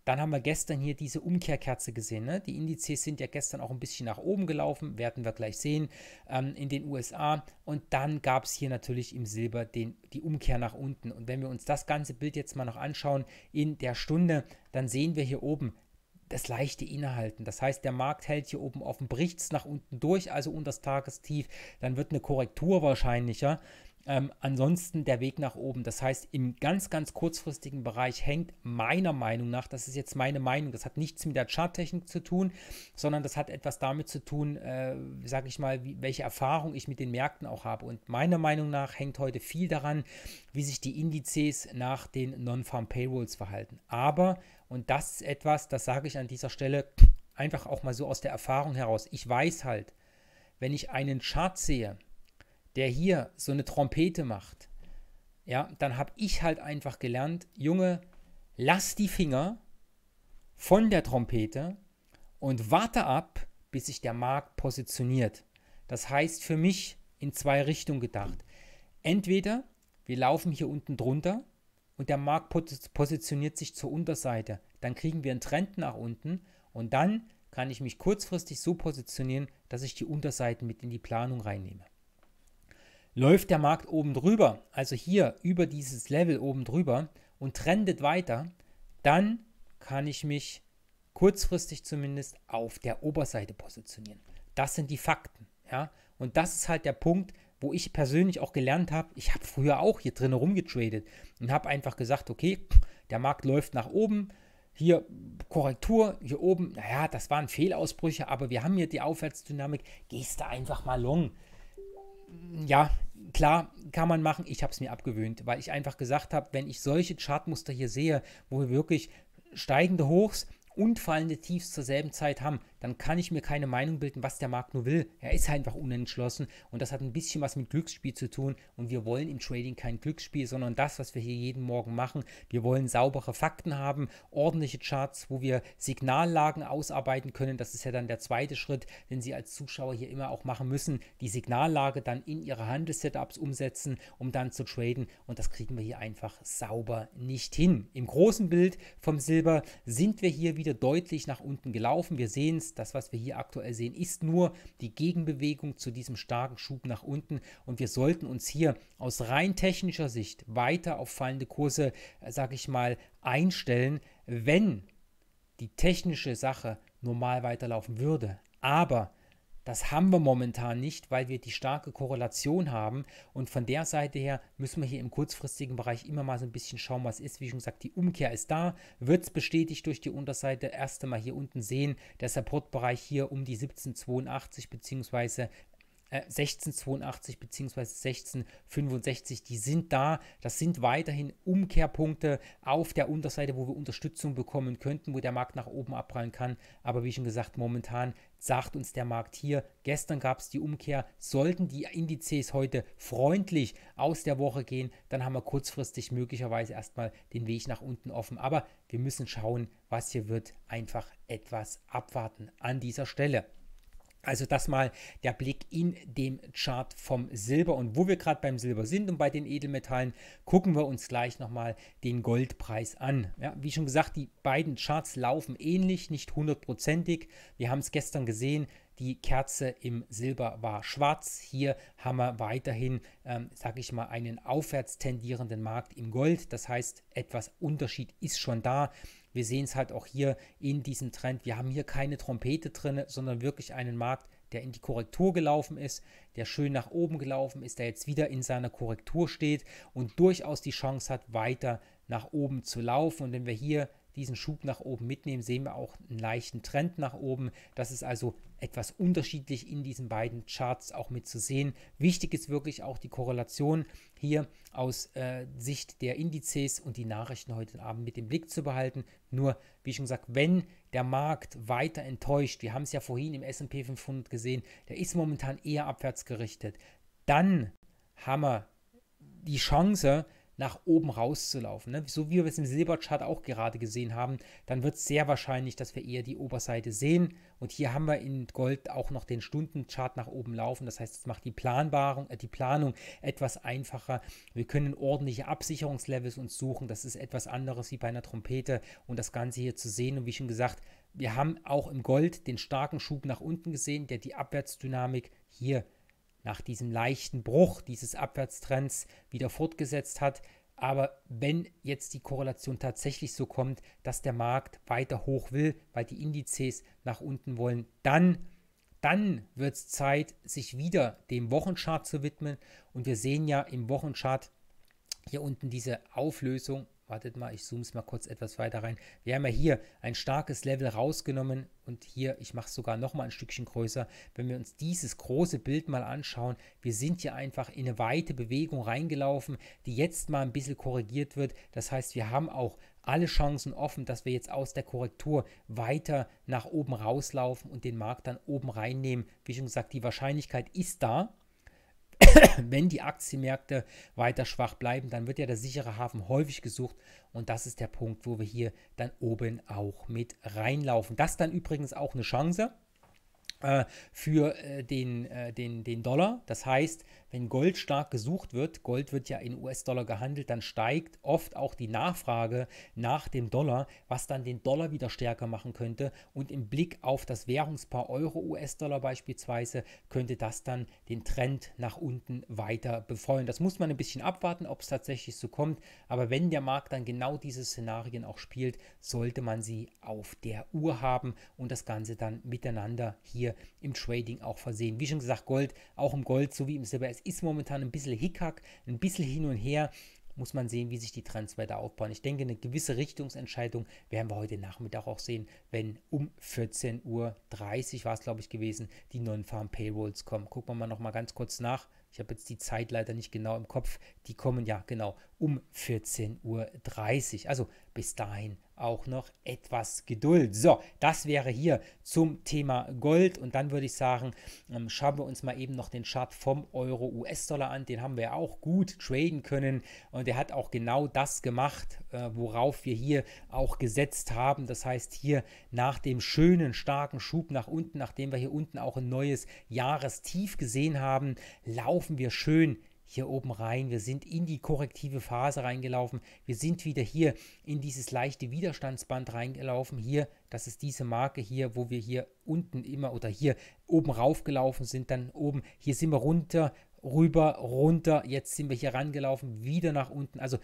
Dann haben wir gestern hier diese Umkehrkerze gesehen. Ne? Die Indizes sind ja gestern auch ein bisschen nach oben gelaufen, werden wir gleich sehen, ähm, in den USA. Und dann gab es hier natürlich im Silber den, die Umkehr nach unten. Und wenn wir uns das ganze Bild jetzt mal noch anschauen in der Stunde, dann sehen wir hier oben, das leichte Innehalten. Das heißt, der Markt hält hier oben offen, bricht es nach unten durch, also unter das Tagestief, dann wird eine Korrektur wahrscheinlicher. Ähm, ansonsten der Weg nach oben. Das heißt, im ganz, ganz kurzfristigen Bereich hängt meiner Meinung nach, das ist jetzt meine Meinung, das hat nichts mit der Charttechnik zu tun, sondern das hat etwas damit zu tun, äh, sage ich mal, wie, welche Erfahrung ich mit den Märkten auch habe. Und meiner Meinung nach hängt heute viel daran, wie sich die Indizes nach den Non-Farm Payrolls verhalten. Aber und das ist etwas, das sage ich an dieser Stelle einfach auch mal so aus der Erfahrung heraus. Ich weiß halt, wenn ich einen Chart sehe, der hier so eine Trompete macht, ja, dann habe ich halt einfach gelernt, Junge, lass die Finger von der Trompete und warte ab, bis sich der Markt positioniert. Das heißt für mich in zwei Richtungen gedacht. Entweder wir laufen hier unten drunter und der Markt positioniert sich zur Unterseite. Dann kriegen wir einen Trend nach unten und dann kann ich mich kurzfristig so positionieren, dass ich die Unterseiten mit in die Planung reinnehme. Läuft der Markt oben drüber, also hier über dieses Level oben drüber und trendet weiter, dann kann ich mich kurzfristig zumindest auf der Oberseite positionieren. Das sind die Fakten. Ja? Und das ist halt der Punkt, wo ich persönlich auch gelernt habe, ich habe früher auch hier drin rumgetradet und habe einfach gesagt, okay, der Markt läuft nach oben, hier Korrektur, hier oben, naja, das waren Fehlausbrüche, aber wir haben hier die Aufwärtsdynamik, gehst du einfach mal long. Ja, klar, kann man machen, ich habe es mir abgewöhnt, weil ich einfach gesagt habe, wenn ich solche Chartmuster hier sehe, wo wir wirklich steigende Hochs und fallende Tiefs zur selben Zeit haben, dann kann ich mir keine Meinung bilden, was der Markt nur will. Er ist einfach unentschlossen und das hat ein bisschen was mit Glücksspiel zu tun und wir wollen im Trading kein Glücksspiel, sondern das, was wir hier jeden Morgen machen. Wir wollen saubere Fakten haben, ordentliche Charts, wo wir Signallagen ausarbeiten können. Das ist ja dann der zweite Schritt, den Sie als Zuschauer hier immer auch machen müssen. Die Signallage dann in Ihre Handelssetups umsetzen, um dann zu traden und das kriegen wir hier einfach sauber nicht hin. Im großen Bild vom Silber sind wir hier wieder deutlich nach unten gelaufen. Wir sehen es ist, das, was wir hier aktuell sehen, ist nur die Gegenbewegung zu diesem starken Schub nach unten. Und wir sollten uns hier aus rein technischer Sicht weiter auf fallende Kurse, äh, sage ich mal, einstellen, wenn die technische Sache normal weiterlaufen würde. Aber das haben wir momentan nicht, weil wir die starke Korrelation haben. Und von der Seite her müssen wir hier im kurzfristigen Bereich immer mal so ein bisschen schauen, was ist. Wie schon gesagt, die Umkehr ist da, wird es bestätigt durch die Unterseite. Erste Mal hier unten sehen, der Supportbereich hier um die 1782 bzw. 1682 bzw. 1665, die sind da. Das sind weiterhin Umkehrpunkte auf der Unterseite, wo wir Unterstützung bekommen könnten, wo der Markt nach oben abprallen kann. Aber wie schon gesagt, momentan sagt uns der Markt hier, gestern gab es die Umkehr, sollten die Indizes heute freundlich aus der Woche gehen, dann haben wir kurzfristig möglicherweise erstmal den Weg nach unten offen. Aber wir müssen schauen, was hier wird. Einfach etwas abwarten an dieser Stelle. Also das mal der Blick in den Chart vom Silber. Und wo wir gerade beim Silber sind und bei den Edelmetallen, gucken wir uns gleich nochmal den Goldpreis an. Ja, wie schon gesagt, die beiden Charts laufen ähnlich, nicht hundertprozentig. Wir haben es gestern gesehen, die Kerze im Silber war schwarz. Hier haben wir weiterhin, ähm, sage ich mal, einen aufwärts tendierenden Markt im Gold. Das heißt, etwas Unterschied ist schon da wir sehen es halt auch hier in diesem Trend. Wir haben hier keine Trompete drin, sondern wirklich einen Markt, der in die Korrektur gelaufen ist, der schön nach oben gelaufen ist, der jetzt wieder in seiner Korrektur steht und durchaus die Chance hat, weiter nach oben zu laufen. Und wenn wir hier diesen Schub nach oben mitnehmen, sehen wir auch einen leichten Trend nach oben. Das ist also etwas unterschiedlich in diesen beiden Charts auch mit zu sehen. Wichtig ist wirklich auch die Korrelation hier aus äh, Sicht der Indizes und die Nachrichten heute Abend mit im Blick zu behalten. Nur, wie schon gesagt, wenn der Markt weiter enttäuscht, wir haben es ja vorhin im SP 500 gesehen, der ist momentan eher abwärts gerichtet, dann haben wir die Chance, nach oben rauszulaufen. Ne? So wie wir es im Silberchart auch gerade gesehen haben, dann wird es sehr wahrscheinlich, dass wir eher die Oberseite sehen. Und hier haben wir in Gold auch noch den Stundenchart nach oben laufen. Das heißt, es macht die, Planbarung, äh, die Planung etwas einfacher. Wir können ordentliche Absicherungslevels uns suchen. Das ist etwas anderes wie bei einer Trompete und das Ganze hier zu sehen. Und wie schon gesagt, wir haben auch im Gold den starken Schub nach unten gesehen, der die Abwärtsdynamik hier nach diesem leichten Bruch dieses Abwärtstrends wieder fortgesetzt hat. Aber wenn jetzt die Korrelation tatsächlich so kommt, dass der Markt weiter hoch will, weil die Indizes nach unten wollen, dann, dann wird es Zeit, sich wieder dem Wochenchart zu widmen. Und wir sehen ja im Wochenchart hier unten diese Auflösung wartet mal, ich zoome es mal kurz etwas weiter rein. Wir haben ja hier ein starkes Level rausgenommen und hier, ich mache es sogar nochmal ein Stückchen größer. Wenn wir uns dieses große Bild mal anschauen, wir sind hier einfach in eine weite Bewegung reingelaufen, die jetzt mal ein bisschen korrigiert wird. Das heißt, wir haben auch alle Chancen offen, dass wir jetzt aus der Korrektur weiter nach oben rauslaufen und den Markt dann oben reinnehmen. Wie schon gesagt, die Wahrscheinlichkeit ist da, wenn die Aktienmärkte weiter schwach bleiben, dann wird ja der sichere Hafen häufig gesucht und das ist der Punkt, wo wir hier dann oben auch mit reinlaufen. Das ist dann übrigens auch eine Chance, äh, für äh, den, äh, den, den Dollar. Das heißt, wenn Gold stark gesucht wird, Gold wird ja in US-Dollar gehandelt, dann steigt oft auch die Nachfrage nach dem Dollar, was dann den Dollar wieder stärker machen könnte. Und im Blick auf das Währungspaar Euro-US-Dollar beispielsweise könnte das dann den Trend nach unten weiter befeuern. Das muss man ein bisschen abwarten, ob es tatsächlich so kommt. Aber wenn der Markt dann genau diese Szenarien auch spielt, sollte man sie auf der Uhr haben und das Ganze dann miteinander hier im Trading auch versehen. Wie schon gesagt, Gold, auch im Gold sowie im Silber ist e ist momentan ein bisschen Hickhack, ein bisschen hin und her. Muss man sehen, wie sich die Trends weiter aufbauen. Ich denke, eine gewisse Richtungsentscheidung werden wir heute Nachmittag auch sehen, wenn um 14.30 Uhr war es, glaube ich, gewesen, die Non-Farm Payrolls kommen. Gucken wir mal nochmal ganz kurz nach. Ich habe jetzt die Zeit leider nicht genau im Kopf. Die kommen ja genau um 14.30 Uhr. Also bis dahin auch noch etwas Geduld. So, das wäre hier zum Thema Gold. Und dann würde ich sagen, ähm, schauen wir uns mal eben noch den Chart vom Euro-US-Dollar an. Den haben wir auch gut traden können. Und der hat auch genau das gemacht, äh, worauf wir hier auch gesetzt haben. Das heißt, hier nach dem schönen, starken Schub nach unten, nachdem wir hier unten auch ein neues Jahrestief gesehen haben, laufen wir schön hier oben rein. Wir sind in die korrektive Phase reingelaufen. Wir sind wieder hier in dieses leichte Widerstandsband reingelaufen. Hier, das ist diese Marke hier, wo wir hier unten immer oder hier oben raufgelaufen sind. Dann oben, hier sind wir runter, rüber, runter. Jetzt sind wir hier rangelaufen, wieder nach unten. Also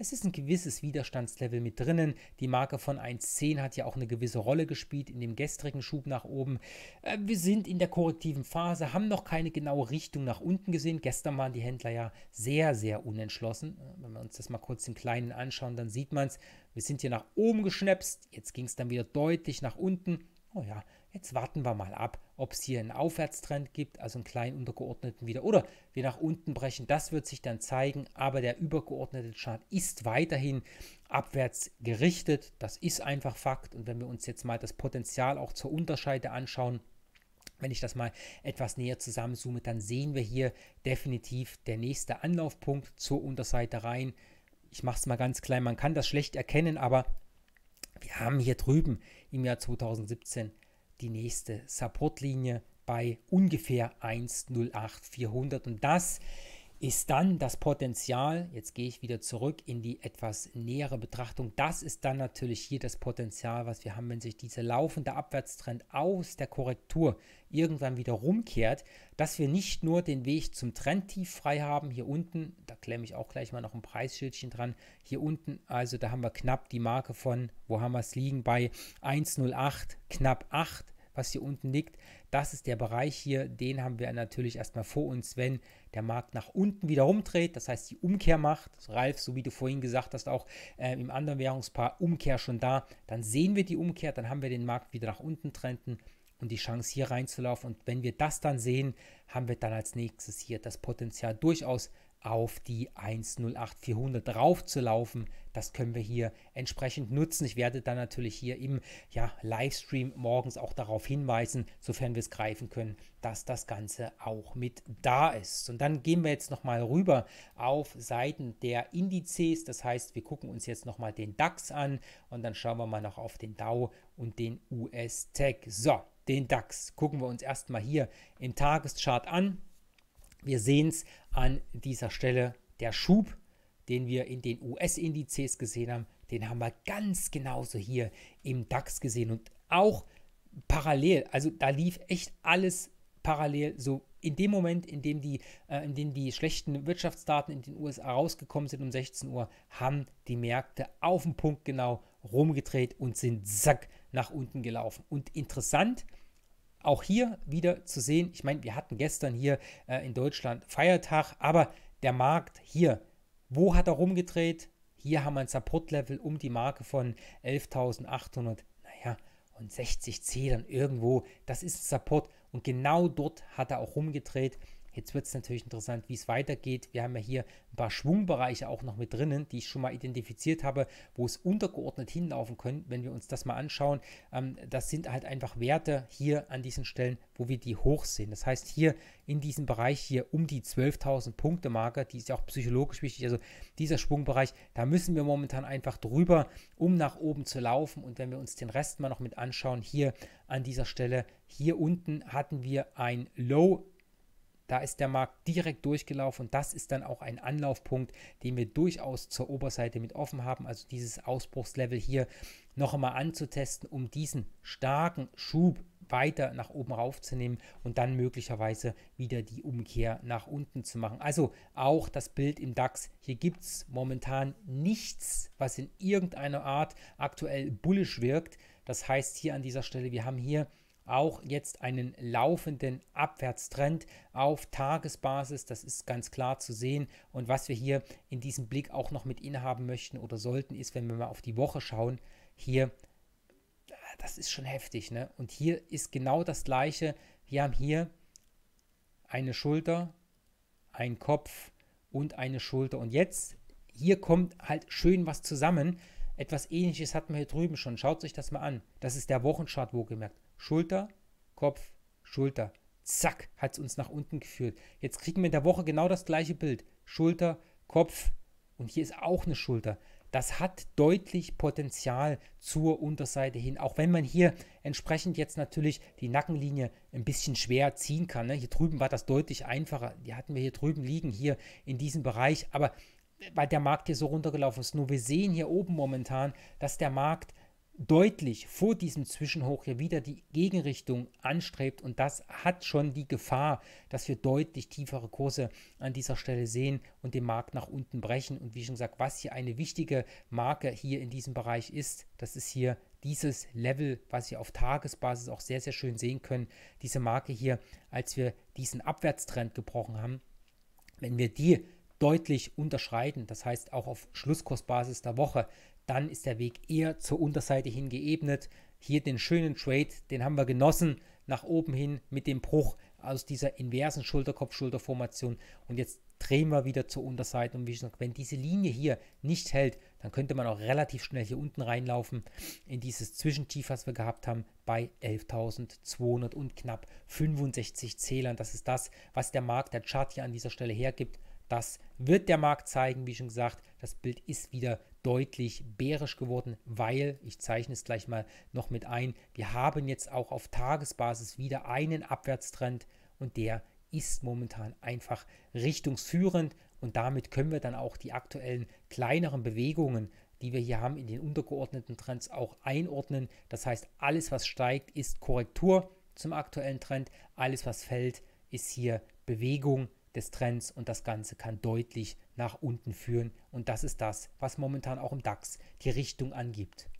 es ist ein gewisses Widerstandslevel mit drinnen. Die Marke von 1,10 hat ja auch eine gewisse Rolle gespielt in dem gestrigen Schub nach oben. Äh, wir sind in der korrektiven Phase, haben noch keine genaue Richtung nach unten gesehen. Gestern waren die Händler ja sehr, sehr unentschlossen. Äh, wenn wir uns das mal kurz im Kleinen anschauen, dann sieht man es. Wir sind hier nach oben geschnäpst. Jetzt ging es dann wieder deutlich nach unten. Oh ja, jetzt warten wir mal ab, ob es hier einen Aufwärtstrend gibt, also einen kleinen untergeordneten wieder oder wir nach unten brechen. Das wird sich dann zeigen, aber der übergeordnete Chart ist weiterhin abwärts gerichtet. Das ist einfach Fakt. Und wenn wir uns jetzt mal das Potenzial auch zur Unterscheide anschauen, wenn ich das mal etwas näher zusammenzoome, dann sehen wir hier definitiv der nächste Anlaufpunkt zur Unterseite rein. Ich mache es mal ganz klein, man kann das schlecht erkennen, aber wir haben hier drüben im Jahr 2017 die nächste Supportlinie bei ungefähr 1,08,400 und das ist dann das Potenzial, jetzt gehe ich wieder zurück in die etwas nähere Betrachtung, das ist dann natürlich hier das Potenzial, was wir haben, wenn sich dieser laufende Abwärtstrend aus der Korrektur irgendwann wieder rumkehrt, dass wir nicht nur den Weg zum Trendtief frei haben, hier unten, da klemme ich auch gleich mal noch ein Preisschildchen dran, hier unten, also da haben wir knapp die Marke von, wo haben wir es liegen, bei 1,08, knapp 8, was hier unten liegt, das ist der Bereich hier, den haben wir natürlich erstmal vor uns, wenn der Markt nach unten wieder rumdreht, das heißt die Umkehr macht, Ralf, so wie du vorhin gesagt hast, auch äh, im anderen Währungspaar Umkehr schon da, dann sehen wir die Umkehr, dann haben wir den Markt wieder nach unten trenden und die Chance hier reinzulaufen und wenn wir das dann sehen, haben wir dann als nächstes hier das Potenzial durchaus auf die 108-400 raufzulaufen. Das können wir hier entsprechend nutzen. Ich werde dann natürlich hier im ja, Livestream morgens auch darauf hinweisen, sofern wir es greifen können, dass das Ganze auch mit da ist. Und dann gehen wir jetzt nochmal rüber auf Seiten der Indizes. Das heißt, wir gucken uns jetzt nochmal den DAX an und dann schauen wir mal noch auf den DAO und den US-Tech. So, den DAX gucken wir uns erstmal hier im Tageschart an. Wir sehen es an dieser Stelle, der Schub, den wir in den US-Indizes gesehen haben, den haben wir ganz genauso hier im DAX gesehen und auch parallel. Also da lief echt alles parallel so in dem Moment, in dem die, äh, in dem die schlechten Wirtschaftsdaten in den USA rausgekommen sind um 16 Uhr, haben die Märkte auf den Punkt genau rumgedreht und sind zack nach unten gelaufen. Und interessant, äh, auch hier wieder zu sehen. Ich meine, wir hatten gestern hier äh, in Deutschland Feiertag, aber der Markt hier, wo hat er rumgedreht? Hier haben wir ein Support-Level um die Marke von 11.800, naja, und 60C dann irgendwo. Das ist ein Support und genau dort hat er auch rumgedreht. Jetzt wird es natürlich interessant, wie es weitergeht. Wir haben ja hier ein paar Schwungbereiche auch noch mit drinnen, die ich schon mal identifiziert habe, wo es untergeordnet hinlaufen können, wenn wir uns das mal anschauen. Ähm, das sind halt einfach Werte hier an diesen Stellen, wo wir die hoch sehen. Das heißt, hier in diesem Bereich hier um die 12.000 Punkte Marke, die ist ja auch psychologisch wichtig, also dieser Schwungbereich, da müssen wir momentan einfach drüber, um nach oben zu laufen. Und wenn wir uns den Rest mal noch mit anschauen, hier an dieser Stelle, hier unten hatten wir ein Low da ist der Markt direkt durchgelaufen und das ist dann auch ein Anlaufpunkt, den wir durchaus zur Oberseite mit offen haben. Also dieses Ausbruchslevel hier noch einmal anzutesten, um diesen starken Schub weiter nach oben raufzunehmen und dann möglicherweise wieder die Umkehr nach unten zu machen. Also auch das Bild im DAX. Hier gibt es momentan nichts, was in irgendeiner Art aktuell bullisch wirkt. Das heißt hier an dieser Stelle, wir haben hier auch jetzt einen laufenden Abwärtstrend auf Tagesbasis. Das ist ganz klar zu sehen. Und was wir hier in diesem Blick auch noch mit inhaben möchten oder sollten, ist, wenn wir mal auf die Woche schauen, hier, das ist schon heftig. Ne? Und hier ist genau das Gleiche. Wir haben hier eine Schulter, ein Kopf und eine Schulter. Und jetzt, hier kommt halt schön was zusammen. Etwas ähnliches hatten wir hier drüben schon. Schaut euch das mal an. Das ist der Wochenchart gemerkt. Schulter, Kopf, Schulter. Zack, hat es uns nach unten geführt. Jetzt kriegen wir in der Woche genau das gleiche Bild. Schulter, Kopf und hier ist auch eine Schulter. Das hat deutlich Potenzial zur Unterseite hin, auch wenn man hier entsprechend jetzt natürlich die Nackenlinie ein bisschen schwer ziehen kann. Ne? Hier drüben war das deutlich einfacher. Die hatten wir hier drüben liegen, hier in diesem Bereich. Aber weil der Markt hier so runtergelaufen ist. Nur wir sehen hier oben momentan, dass der Markt deutlich vor diesem Zwischenhoch ja wieder die Gegenrichtung anstrebt und das hat schon die Gefahr, dass wir deutlich tiefere Kurse an dieser Stelle sehen und den Markt nach unten brechen. Und wie schon gesagt, was hier eine wichtige Marke hier in diesem Bereich ist, das ist hier dieses Level, was wir auf Tagesbasis auch sehr, sehr schön sehen können, diese Marke hier, als wir diesen Abwärtstrend gebrochen haben. Wenn wir die deutlich unterschreiten, das heißt auch auf Schlusskursbasis der Woche, dann ist der Weg eher zur Unterseite hin geebnet. Hier den schönen Trade, den haben wir genossen, nach oben hin mit dem Bruch aus dieser inversen Schulterkopf-Schulterformation. Und jetzt drehen wir wieder zur Unterseite. Und wie gesagt, wenn diese Linie hier nicht hält, dann könnte man auch relativ schnell hier unten reinlaufen in dieses Zwischentief, was wir gehabt haben, bei 11.200 und knapp 65 Zählern. Das ist das, was der Markt, der Chart hier an dieser Stelle hergibt. Das wird der Markt zeigen, wie schon gesagt. Das Bild ist wieder deutlich bärisch geworden, weil, ich zeichne es gleich mal noch mit ein, wir haben jetzt auch auf Tagesbasis wieder einen Abwärtstrend und der ist momentan einfach richtungsführend und damit können wir dann auch die aktuellen kleineren Bewegungen, die wir hier haben, in den untergeordneten Trends auch einordnen. Das heißt, alles, was steigt, ist Korrektur zum aktuellen Trend, alles, was fällt, ist hier Bewegung des Trends und das Ganze kann deutlich nach unten führen und das ist das, was momentan auch im DAX die Richtung angibt.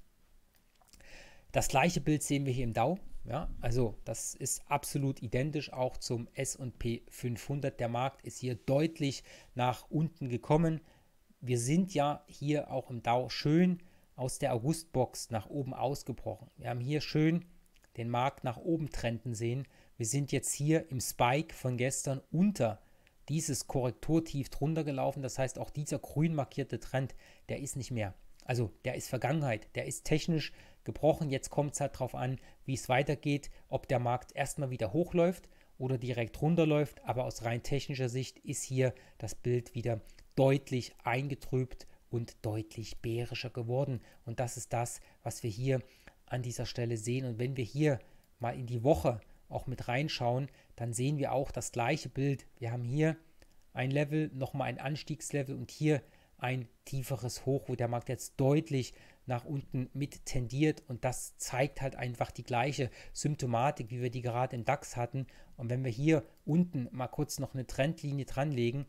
Das gleiche Bild sehen wir hier im Dow. Ja, also das ist absolut identisch auch zum S&P 500. Der Markt ist hier deutlich nach unten gekommen. Wir sind ja hier auch im Dow schön aus der Augustbox nach oben ausgebrochen. Wir haben hier schön den Markt nach oben trenden sehen. Wir sind jetzt hier im Spike von gestern unter dieses Korrekturtief drunter gelaufen. Das heißt, auch dieser grün markierte Trend, der ist nicht mehr. Also der ist Vergangenheit, der ist technisch gebrochen. Jetzt kommt es halt darauf an, wie es weitergeht, ob der Markt erstmal wieder hochläuft oder direkt runterläuft. Aber aus rein technischer Sicht ist hier das Bild wieder deutlich eingetrübt und deutlich bärischer geworden. Und das ist das, was wir hier an dieser Stelle sehen. Und wenn wir hier mal in die Woche auch mit reinschauen, dann sehen wir auch das gleiche Bild. Wir haben hier ein Level, nochmal ein Anstiegslevel und hier ein tieferes Hoch, wo der Markt jetzt deutlich nach unten mit tendiert und das zeigt halt einfach die gleiche Symptomatik, wie wir die gerade im DAX hatten. Und wenn wir hier unten mal kurz noch eine Trendlinie dranlegen,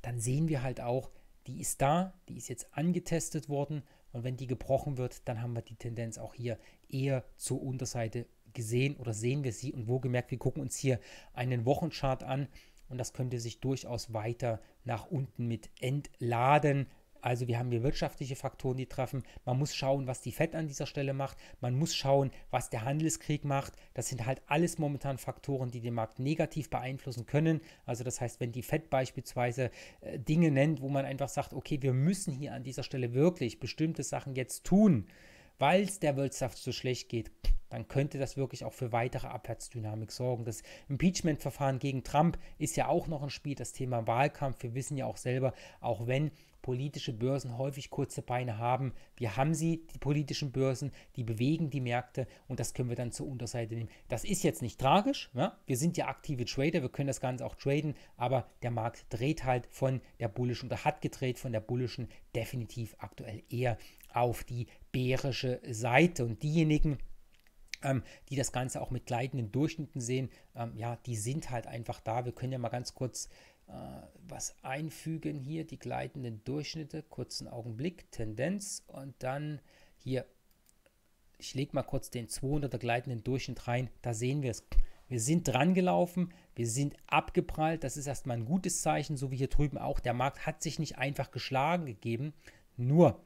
dann sehen wir halt auch, die ist da, die ist jetzt angetestet worden und wenn die gebrochen wird, dann haben wir die Tendenz auch hier eher zur Unterseite gesehen oder sehen wir sie und wo gemerkt, wir gucken uns hier einen Wochenchart an und das könnte sich durchaus weiter nach unten mit entladen. Also wir haben hier wirtschaftliche Faktoren, die treffen. Man muss schauen, was die Fed an dieser Stelle macht. Man muss schauen, was der Handelskrieg macht. Das sind halt alles momentan Faktoren, die den Markt negativ beeinflussen können. Also das heißt, wenn die Fed beispielsweise äh, Dinge nennt, wo man einfach sagt, okay, wir müssen hier an dieser Stelle wirklich bestimmte Sachen jetzt tun, weil es der Wirtschaft so schlecht geht, dann könnte das wirklich auch für weitere Abwärtsdynamik sorgen. Das Impeachment-Verfahren gegen Trump ist ja auch noch ein Spiel, das Thema Wahlkampf. Wir wissen ja auch selber, auch wenn politische Börsen häufig kurze Beine haben, wir haben sie, die politischen Börsen, die bewegen die Märkte und das können wir dann zur Unterseite nehmen. Das ist jetzt nicht tragisch, ja? wir sind ja aktive Trader, wir können das Ganze auch traden, aber der Markt dreht halt von der bullischen oder hat gedreht von der bullischen definitiv aktuell eher auf die bärische Seite und diejenigen, ähm, die das Ganze auch mit gleitenden Durchschnitten sehen, ähm, ja, die sind halt einfach da. Wir können ja mal ganz kurz äh, was einfügen hier, die gleitenden Durchschnitte, kurzen Augenblick, Tendenz und dann hier, ich lege mal kurz den 200er gleitenden Durchschnitt rein, da sehen wir es. Wir sind dran gelaufen, wir sind abgeprallt, das ist erstmal ein gutes Zeichen, so wie hier drüben auch. Der Markt hat sich nicht einfach geschlagen gegeben, nur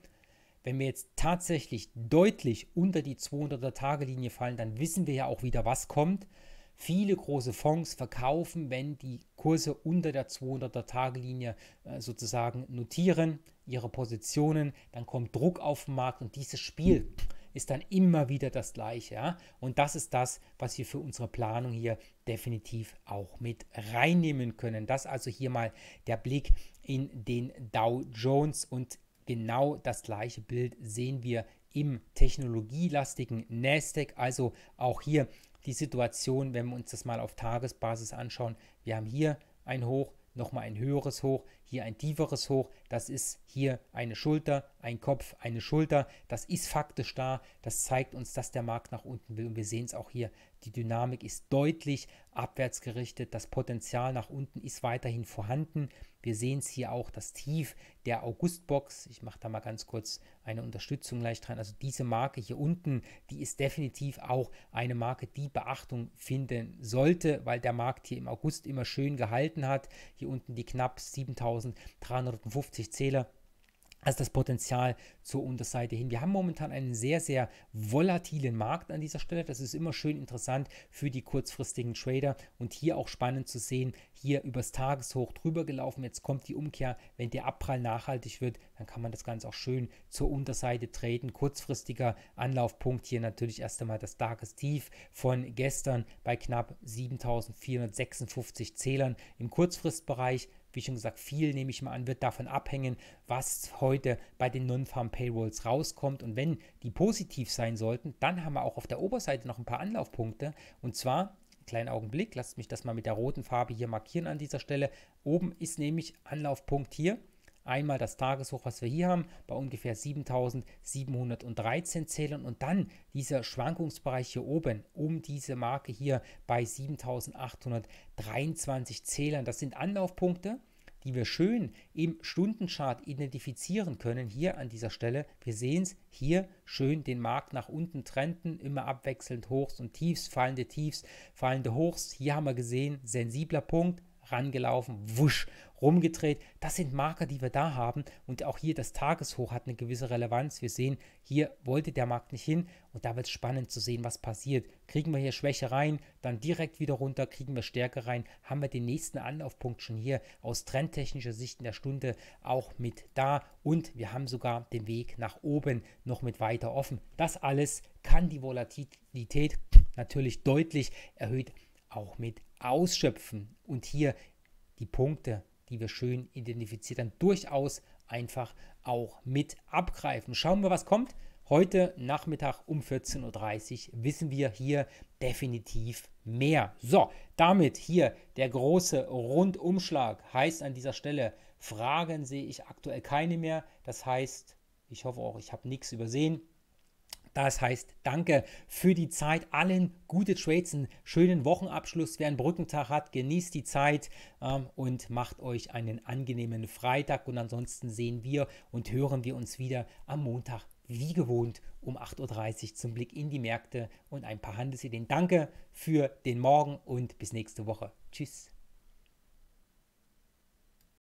wenn wir jetzt tatsächlich deutlich unter die 200er-Tage-Linie fallen, dann wissen wir ja auch wieder, was kommt. Viele große Fonds verkaufen, wenn die Kurse unter der 200er-Tage-Linie äh, sozusagen notieren, ihre Positionen, dann kommt Druck auf den Markt und dieses Spiel ist dann immer wieder das gleiche. Ja? Und das ist das, was wir für unsere Planung hier definitiv auch mit reinnehmen können. Das also hier mal der Blick in den Dow Jones und genau das gleiche Bild sehen wir im technologielastigen Nasdaq. Also auch hier die Situation, wenn wir uns das mal auf Tagesbasis anschauen. Wir haben hier ein Hoch, nochmal ein höheres Hoch, hier ein tieferes Hoch. Das ist hier eine Schulter, ein Kopf, eine Schulter. Das ist faktisch da. Das zeigt uns, dass der Markt nach unten will. Und wir sehen es auch hier. Die Dynamik ist deutlich abwärts gerichtet. Das Potenzial nach unten ist weiterhin vorhanden. Wir sehen es hier auch, das Tief der Augustbox. Ich mache da mal ganz kurz eine Unterstützung leicht rein. Also diese Marke hier unten, die ist definitiv auch eine Marke, die Beachtung finden sollte, weil der Markt hier im August immer schön gehalten hat. Hier unten die knapp 7350 Zähler also das Potenzial zur Unterseite hin. Wir haben momentan einen sehr, sehr volatilen Markt an dieser Stelle. Das ist immer schön interessant für die kurzfristigen Trader und hier auch spannend zu sehen, hier übers Tageshoch drüber gelaufen. Jetzt kommt die Umkehr. Wenn der Abprall nachhaltig wird, dann kann man das Ganze auch schön zur Unterseite treten. Kurzfristiger Anlaufpunkt hier natürlich erst einmal das Darkes Tief von gestern bei knapp 7456 Zählern im Kurzfristbereich wie schon gesagt, viel nehme ich mal an, wird davon abhängen, was heute bei den Non-Farm Payrolls rauskommt. Und wenn die positiv sein sollten, dann haben wir auch auf der Oberseite noch ein paar Anlaufpunkte. Und zwar kleinen Augenblick, lasst mich das mal mit der roten Farbe hier markieren an dieser Stelle. Oben ist nämlich Anlaufpunkt hier einmal das Tageshoch, was wir hier haben, bei ungefähr 7713 Zählern und dann dieser Schwankungsbereich hier oben um diese Marke hier bei 7823 Zählern. Das sind Anlaufpunkte die wir schön im Stundenchart identifizieren können, hier an dieser Stelle. Wir sehen es hier schön den Markt nach unten trennten, immer abwechselnd Hochs und Tiefs, fallende Tiefs, fallende Hochs. Hier haben wir gesehen, sensibler Punkt, rangelaufen, wusch rumgedreht. Das sind Marker, die wir da haben. Und auch hier das Tageshoch hat eine gewisse Relevanz. Wir sehen, hier wollte der Markt nicht hin. Und da wird es spannend zu sehen, was passiert. Kriegen wir hier Schwäche rein, dann direkt wieder runter, kriegen wir Stärke rein. Haben wir den nächsten Anlaufpunkt schon hier aus trendtechnischer Sicht in der Stunde auch mit da. Und wir haben sogar den Weg nach oben noch mit weiter offen. Das alles kann die Volatilität natürlich deutlich erhöht auch mit ausschöpfen. Und hier die Punkte, die wir schön identifiziert haben, durchaus einfach auch mit abgreifen. Schauen wir, was kommt. Heute Nachmittag um 14.30 Uhr wissen wir hier definitiv mehr. So, damit hier der große Rundumschlag heißt an dieser Stelle, Fragen sehe ich aktuell keine mehr. Das heißt, ich hoffe auch, ich habe nichts übersehen. Das heißt, danke für die Zeit. Allen gute Trades, einen schönen Wochenabschluss. Wer einen Brückentag hat, genießt die Zeit ähm, und macht euch einen angenehmen Freitag. Und ansonsten sehen wir und hören wir uns wieder am Montag wie gewohnt um 8.30 Uhr zum Blick in die Märkte und ein paar Handelsideen. Danke für den Morgen und bis nächste Woche. Tschüss.